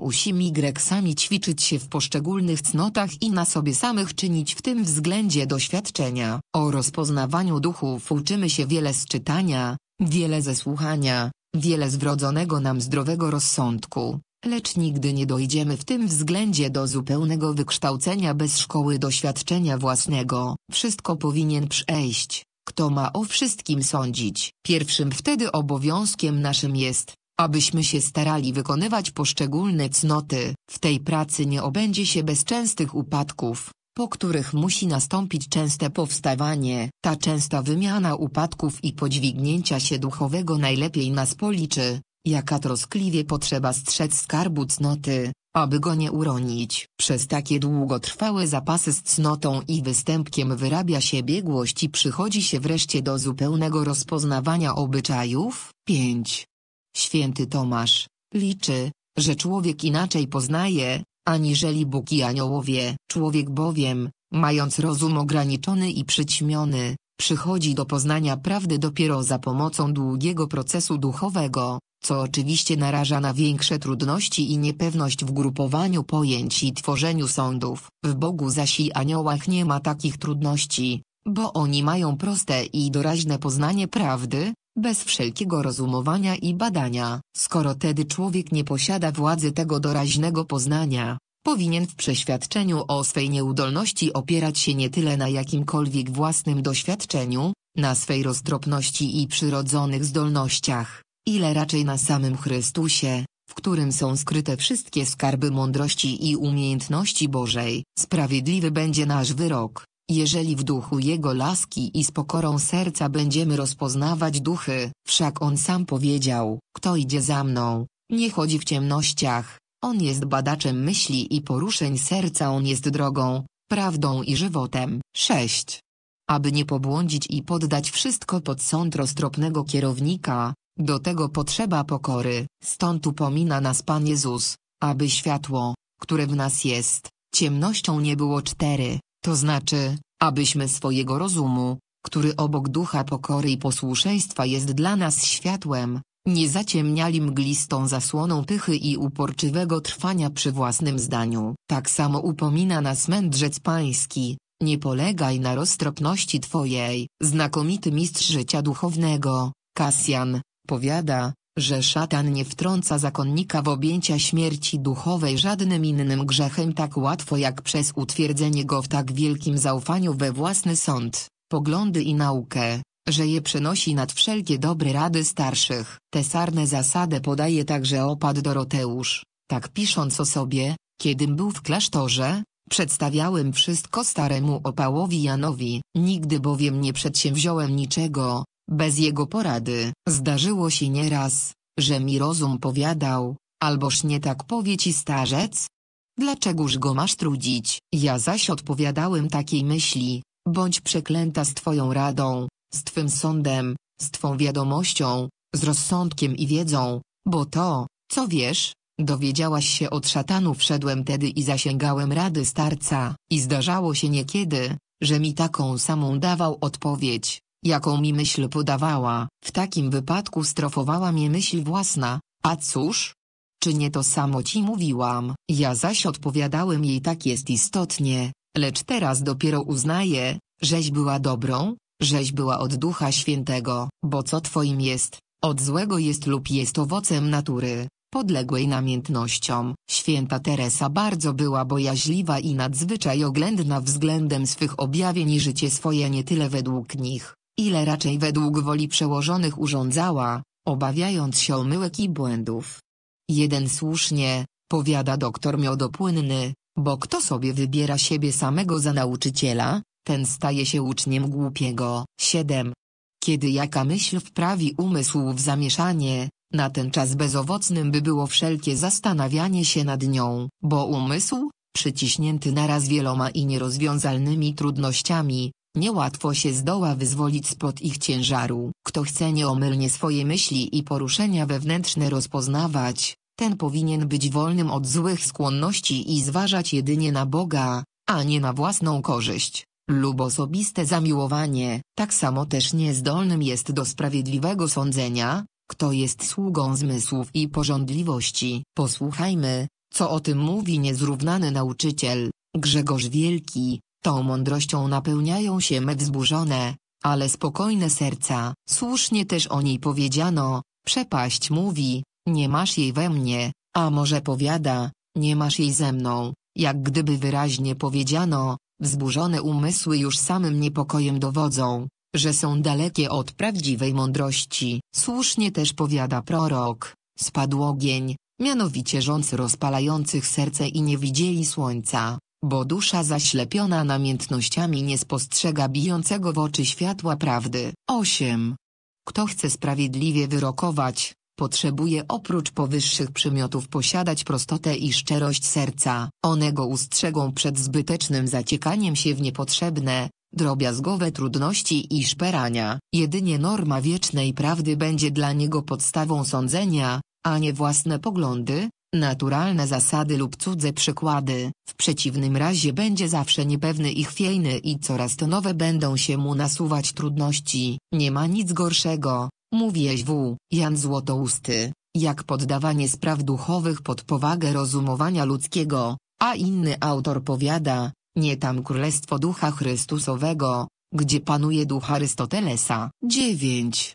grek sami ćwiczyć się w poszczególnych cnotach i na sobie samych czynić w tym względzie doświadczenia. O rozpoznawaniu duchów uczymy się wiele z czytania, wiele ze słuchania, wiele z wrodzonego nam zdrowego rozsądku, lecz nigdy nie dojdziemy w tym względzie do zupełnego wykształcenia bez szkoły doświadczenia własnego. Wszystko powinien przejść, kto ma o wszystkim sądzić. Pierwszym wtedy obowiązkiem naszym jest, abyśmy się starali wykonywać poszczególne cnoty. W tej pracy nie obędzie się bez częstych upadków po których musi nastąpić częste powstawanie. Ta częsta wymiana upadków i podźwignięcia się duchowego najlepiej nas policzy, Jaka troskliwie potrzeba strzec skarbu cnoty, aby go nie uronić. Przez takie długotrwałe zapasy z cnotą i występkiem wyrabia się biegłość i przychodzi się wreszcie do zupełnego rozpoznawania obyczajów. 5. Święty Tomasz, liczy, że człowiek inaczej poznaje, aniżeli Bóg i aniołowie. Człowiek bowiem, mając rozum ograniczony i przyćmiony, przychodzi do poznania prawdy dopiero za pomocą długiego procesu duchowego, co oczywiście naraża na większe trudności i niepewność w grupowaniu pojęć i tworzeniu sądów. W Bogu zaś i aniołach nie ma takich trudności, bo oni mają proste i doraźne poznanie prawdy, bez wszelkiego rozumowania i badania. Skoro tedy człowiek nie posiada władzy tego doraźnego poznania, powinien w przeświadczeniu o swej nieudolności opierać się nie tyle na jakimkolwiek własnym doświadczeniu, na swej roztropności i przyrodzonych zdolnościach, ile raczej na samym Chrystusie, w którym są skryte wszystkie skarby mądrości i umiejętności Bożej. Sprawiedliwy będzie nasz wyrok, jeżeli w duchu Jego laski i z pokorą serca będziemy rozpoznawać duchy. Wszak On sam powiedział, kto idzie za mną, nie chodzi w ciemnościach, on jest badaczem myśli i poruszeń serca, on jest drogą, prawdą i żywotem. 6. Aby nie pobłądzić i poddać wszystko pod sąd roztropnego kierownika, do tego potrzeba pokory. Stąd upomina nas Pan Jezus, aby światło, które w nas jest, ciemnością nie było cztery, to znaczy, abyśmy swojego rozumu, który obok ducha pokory i posłuszeństwa jest dla nas światłem, nie zaciemniali mglistą zasłoną pychy i uporczywego trwania przy własnym zdaniu. Tak samo upomina nas mędrzec pański, nie polegaj na roztropności twojej. Znakomity mistrz życia duchownego, Kasjan, powiada, że szatan nie wtrąca zakonnika w objęcia śmierci duchowej żadnym innym grzechem tak łatwo jak przez utwierdzenie go w tak wielkim zaufaniu we własny sąd, poglądy i naukę, że je przenosi nad wszelkie dobre rady starszych. Tę sarnę zasadę podaje także opad Doroteusz, tak pisząc o sobie, kiedym był w klasztorze, Przedstawiałem wszystko staremu opałowi Janowi, nigdy bowiem nie przedsięwziąłem niczego, bez jego porady. Zdarzyło się nieraz, że mi rozum powiadał, alboż nie tak powie ci starzec? Dlaczegoż go masz trudzić? Ja zaś odpowiadałem takiej myśli, bądź przeklęta z twoją radą, z Twym sądem, z Twą wiadomością, z rozsądkiem i wiedzą, bo to, co wiesz, dowiedziałaś się od szatanu wszedłem tedy i zasięgałem rady starca i zdarzało się niekiedy, że mi taką samą dawał odpowiedź, jaką mi myśl podawała. W takim wypadku strofowała mnie myśl własna, a cóż? Czy nie to samo ci mówiłam? Ja zaś odpowiadałem jej tak jest istotnie, lecz teraz dopiero uznaję, żeś była dobrą, żeś była od Ducha Świętego, bo co Twoim jest, od złego jest lub jest owocem natury, podległej namiętnościom. Święta Teresa bardzo była bojaźliwa i nadzwyczaj oględna względem swych objawień i życie swoje nie tyle według nich, ile raczej według woli przełożonych urządzała, obawiając się omyłek i błędów. Jeden słusznie, powiada doktor Miodopłynny, bo kto sobie wybiera siebie samego za nauczyciela, ten staje się uczniem głupiego. 7. Kiedy jaka myśl wprawi umysł w zamieszanie, na ten czas bezowocnym by było wszelkie zastanawianie się nad nią, bo umysł, przyciśnięty naraz wieloma i nierozwiązalnymi trudnościami, niełatwo się zdoła wyzwolić spod ich ciężaru. Kto chce nieomylnie swoje myśli i poruszenia wewnętrzne rozpoznawać, ten powinien być wolnym od złych skłonności i zważać jedynie na Boga, a nie na własną korzyść lub osobiste zamiłowanie, tak samo też niezdolnym jest do sprawiedliwego sądzenia, kto jest sługą zmysłów i porządliwości. Posłuchajmy, co o tym mówi niezrównany nauczyciel, Grzegorz Wielki, tą mądrością napełniają się me wzburzone, ale spokojne serca. Słusznie też o niej powiedziano, przepaść mówi, nie masz jej we mnie, a może powiada, nie masz jej ze mną, jak gdyby wyraźnie powiedziano, Wzburzone umysły już samym niepokojem dowodzą, że są dalekie od prawdziwej mądrości. Słusznie też powiada prorok, spadł ogień, mianowicie rząd rozpalających serce i nie widzieli słońca, bo dusza zaślepiona namiętnościami nie spostrzega bijącego w oczy światła prawdy. 8. Kto chce sprawiedliwie wyrokować, Potrzebuje oprócz powyższych przymiotów posiadać prostotę i szczerość serca. One go ustrzegą przed zbytecznym zaciekaniem się w niepotrzebne, drobiazgowe trudności i szperania. Jedynie norma wiecznej prawdy będzie dla niego podstawą sądzenia, a nie własne poglądy, naturalne zasady lub cudze przykłady. W przeciwnym razie będzie zawsze niepewny i chwiejny i coraz to nowe będą się mu nasuwać trudności. Nie ma nic gorszego, Mówiłeś w. Jan Złotousty, jak poddawanie spraw duchowych pod powagę rozumowania ludzkiego, a inny autor powiada, nie tam królestwo ducha Chrystusowego, gdzie panuje duch Arystotelesa. 9.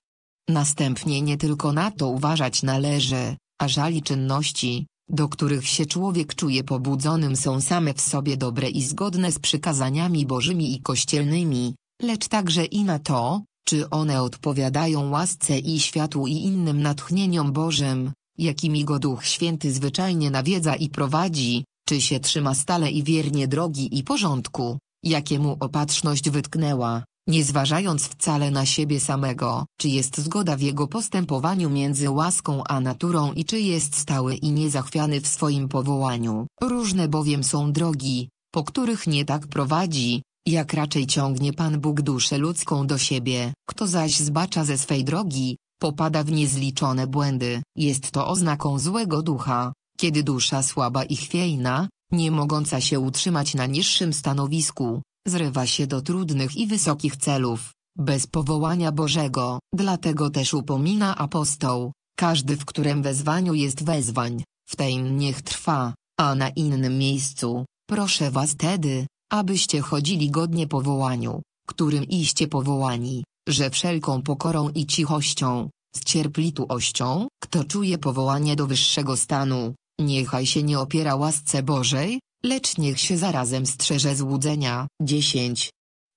Następnie nie tylko na to uważać należy, a żali czynności, do których się człowiek czuje pobudzonym są same w sobie dobre i zgodne z przykazaniami bożymi i kościelnymi, lecz także i na to, czy one odpowiadają łasce i światu i innym natchnieniom Bożym, jakimi go Duch Święty zwyczajnie nawiedza i prowadzi, czy się trzyma stale i wiernie drogi i porządku, jakiemu opatrzność wytknęła, nie zważając wcale na siebie samego, czy jest zgoda w jego postępowaniu między łaską a naturą i czy jest stały i niezachwiany w swoim powołaniu. Różne bowiem są drogi, po których nie tak prowadzi, jak raczej ciągnie Pan Bóg duszę ludzką do siebie, kto zaś zbacza ze swej drogi, popada w niezliczone błędy. Jest to oznaką złego ducha, kiedy dusza słaba i chwiejna, nie mogąca się utrzymać na niższym stanowisku, zrywa się do trudnych i wysokich celów, bez powołania Bożego. Dlatego też upomina apostoł, każdy w którym wezwaniu jest wezwań, w tej niech trwa, a na innym miejscu, proszę was tedy, abyście chodzili godnie powołaniu, którym iście powołani, że wszelką pokorą i cichością, z cierplituością, kto czuje powołanie do wyższego stanu, niechaj się nie opiera łasce Bożej, lecz niech się zarazem strzeże złudzenia. 10.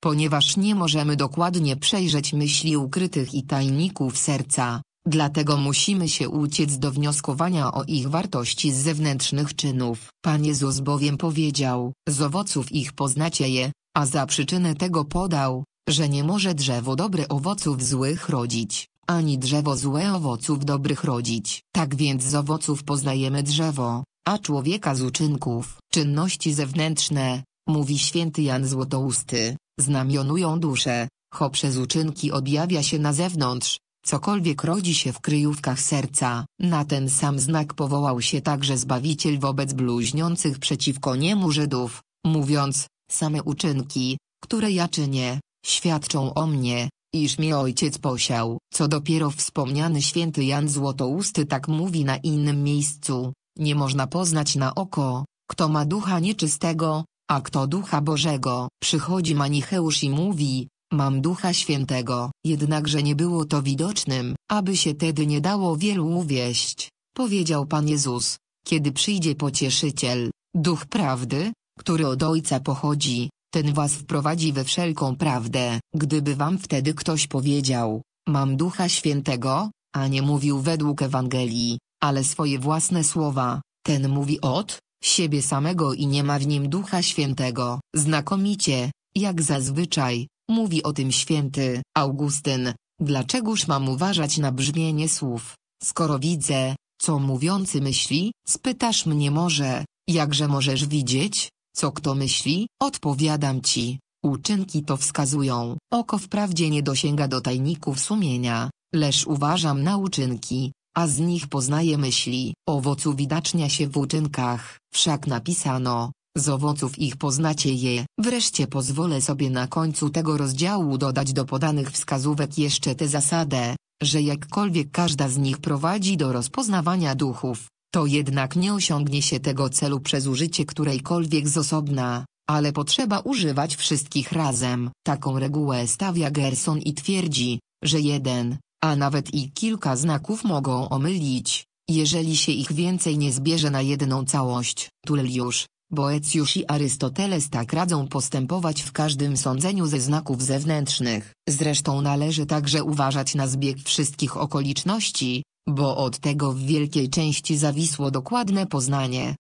Ponieważ nie możemy dokładnie przejrzeć myśli ukrytych i tajników serca, Dlatego musimy się uciec do wnioskowania o ich wartości z zewnętrznych czynów. Pan Jezus bowiem powiedział, z owoców ich poznacie je, a za przyczynę tego podał, że nie może drzewo dobre owoców złych rodzić, ani drzewo złe owoców dobrych rodzić. Tak więc z owoców poznajemy drzewo, a człowieka z uczynków. Czynności zewnętrzne, mówi święty Jan Złotousty, znamionują duszę, cho przez uczynki objawia się na zewnątrz, Cokolwiek rodzi się w kryjówkach serca, na ten sam znak powołał się także Zbawiciel wobec bluźniących przeciwko niemu Żydów, mówiąc, same uczynki, które ja czynię, świadczą o mnie, iż mnie ojciec posiał. Co dopiero wspomniany święty Jan Złotousty tak mówi na innym miejscu, nie można poznać na oko, kto ma ducha nieczystego, a kto ducha Bożego. Przychodzi Manicheusz i mówi, Mam Ducha Świętego, jednakże nie było to widocznym, aby się tedy nie dało wielu uwieść, powiedział Pan Jezus, kiedy przyjdzie Pocieszyciel, Duch Prawdy, który od Ojca pochodzi, ten was wprowadzi we wszelką prawdę. Gdyby wam wtedy ktoś powiedział, mam Ducha Świętego, a nie mówił według Ewangelii, ale swoje własne słowa, ten mówi od siebie samego i nie ma w nim Ducha Świętego. Znakomicie, jak zazwyczaj, Mówi o tym święty Augustyn, dlaczegoż mam uważać na brzmienie słów, skoro widzę, co mówiący myśli, spytasz mnie może, jakże możesz widzieć, co kto myśli, odpowiadam ci, uczynki to wskazują, oko wprawdzie nie dosięga do tajników sumienia, lecz uważam na uczynki, a z nich poznaję myśli. Owocu widacznia się w uczynkach, wszak napisano, z owoców ich poznacie je. Wreszcie pozwolę sobie na końcu tego rozdziału dodać do podanych wskazówek jeszcze tę zasadę, że jakkolwiek każda z nich prowadzi do rozpoznawania duchów, to jednak nie osiągnie się tego celu przez użycie którejkolwiek z osobna, ale potrzeba używać wszystkich razem. Taką regułę stawia Gerson i twierdzi, że jeden, a nawet i kilka znaków mogą omylić, jeżeli się ich więcej nie zbierze na jedną całość. Tuleliusz, Boecjusz i Arystoteles tak radzą postępować w każdym sądzeniu ze znaków zewnętrznych. Zresztą należy także uważać na zbieg wszystkich okoliczności, bo od tego w wielkiej części zawisło dokładne poznanie.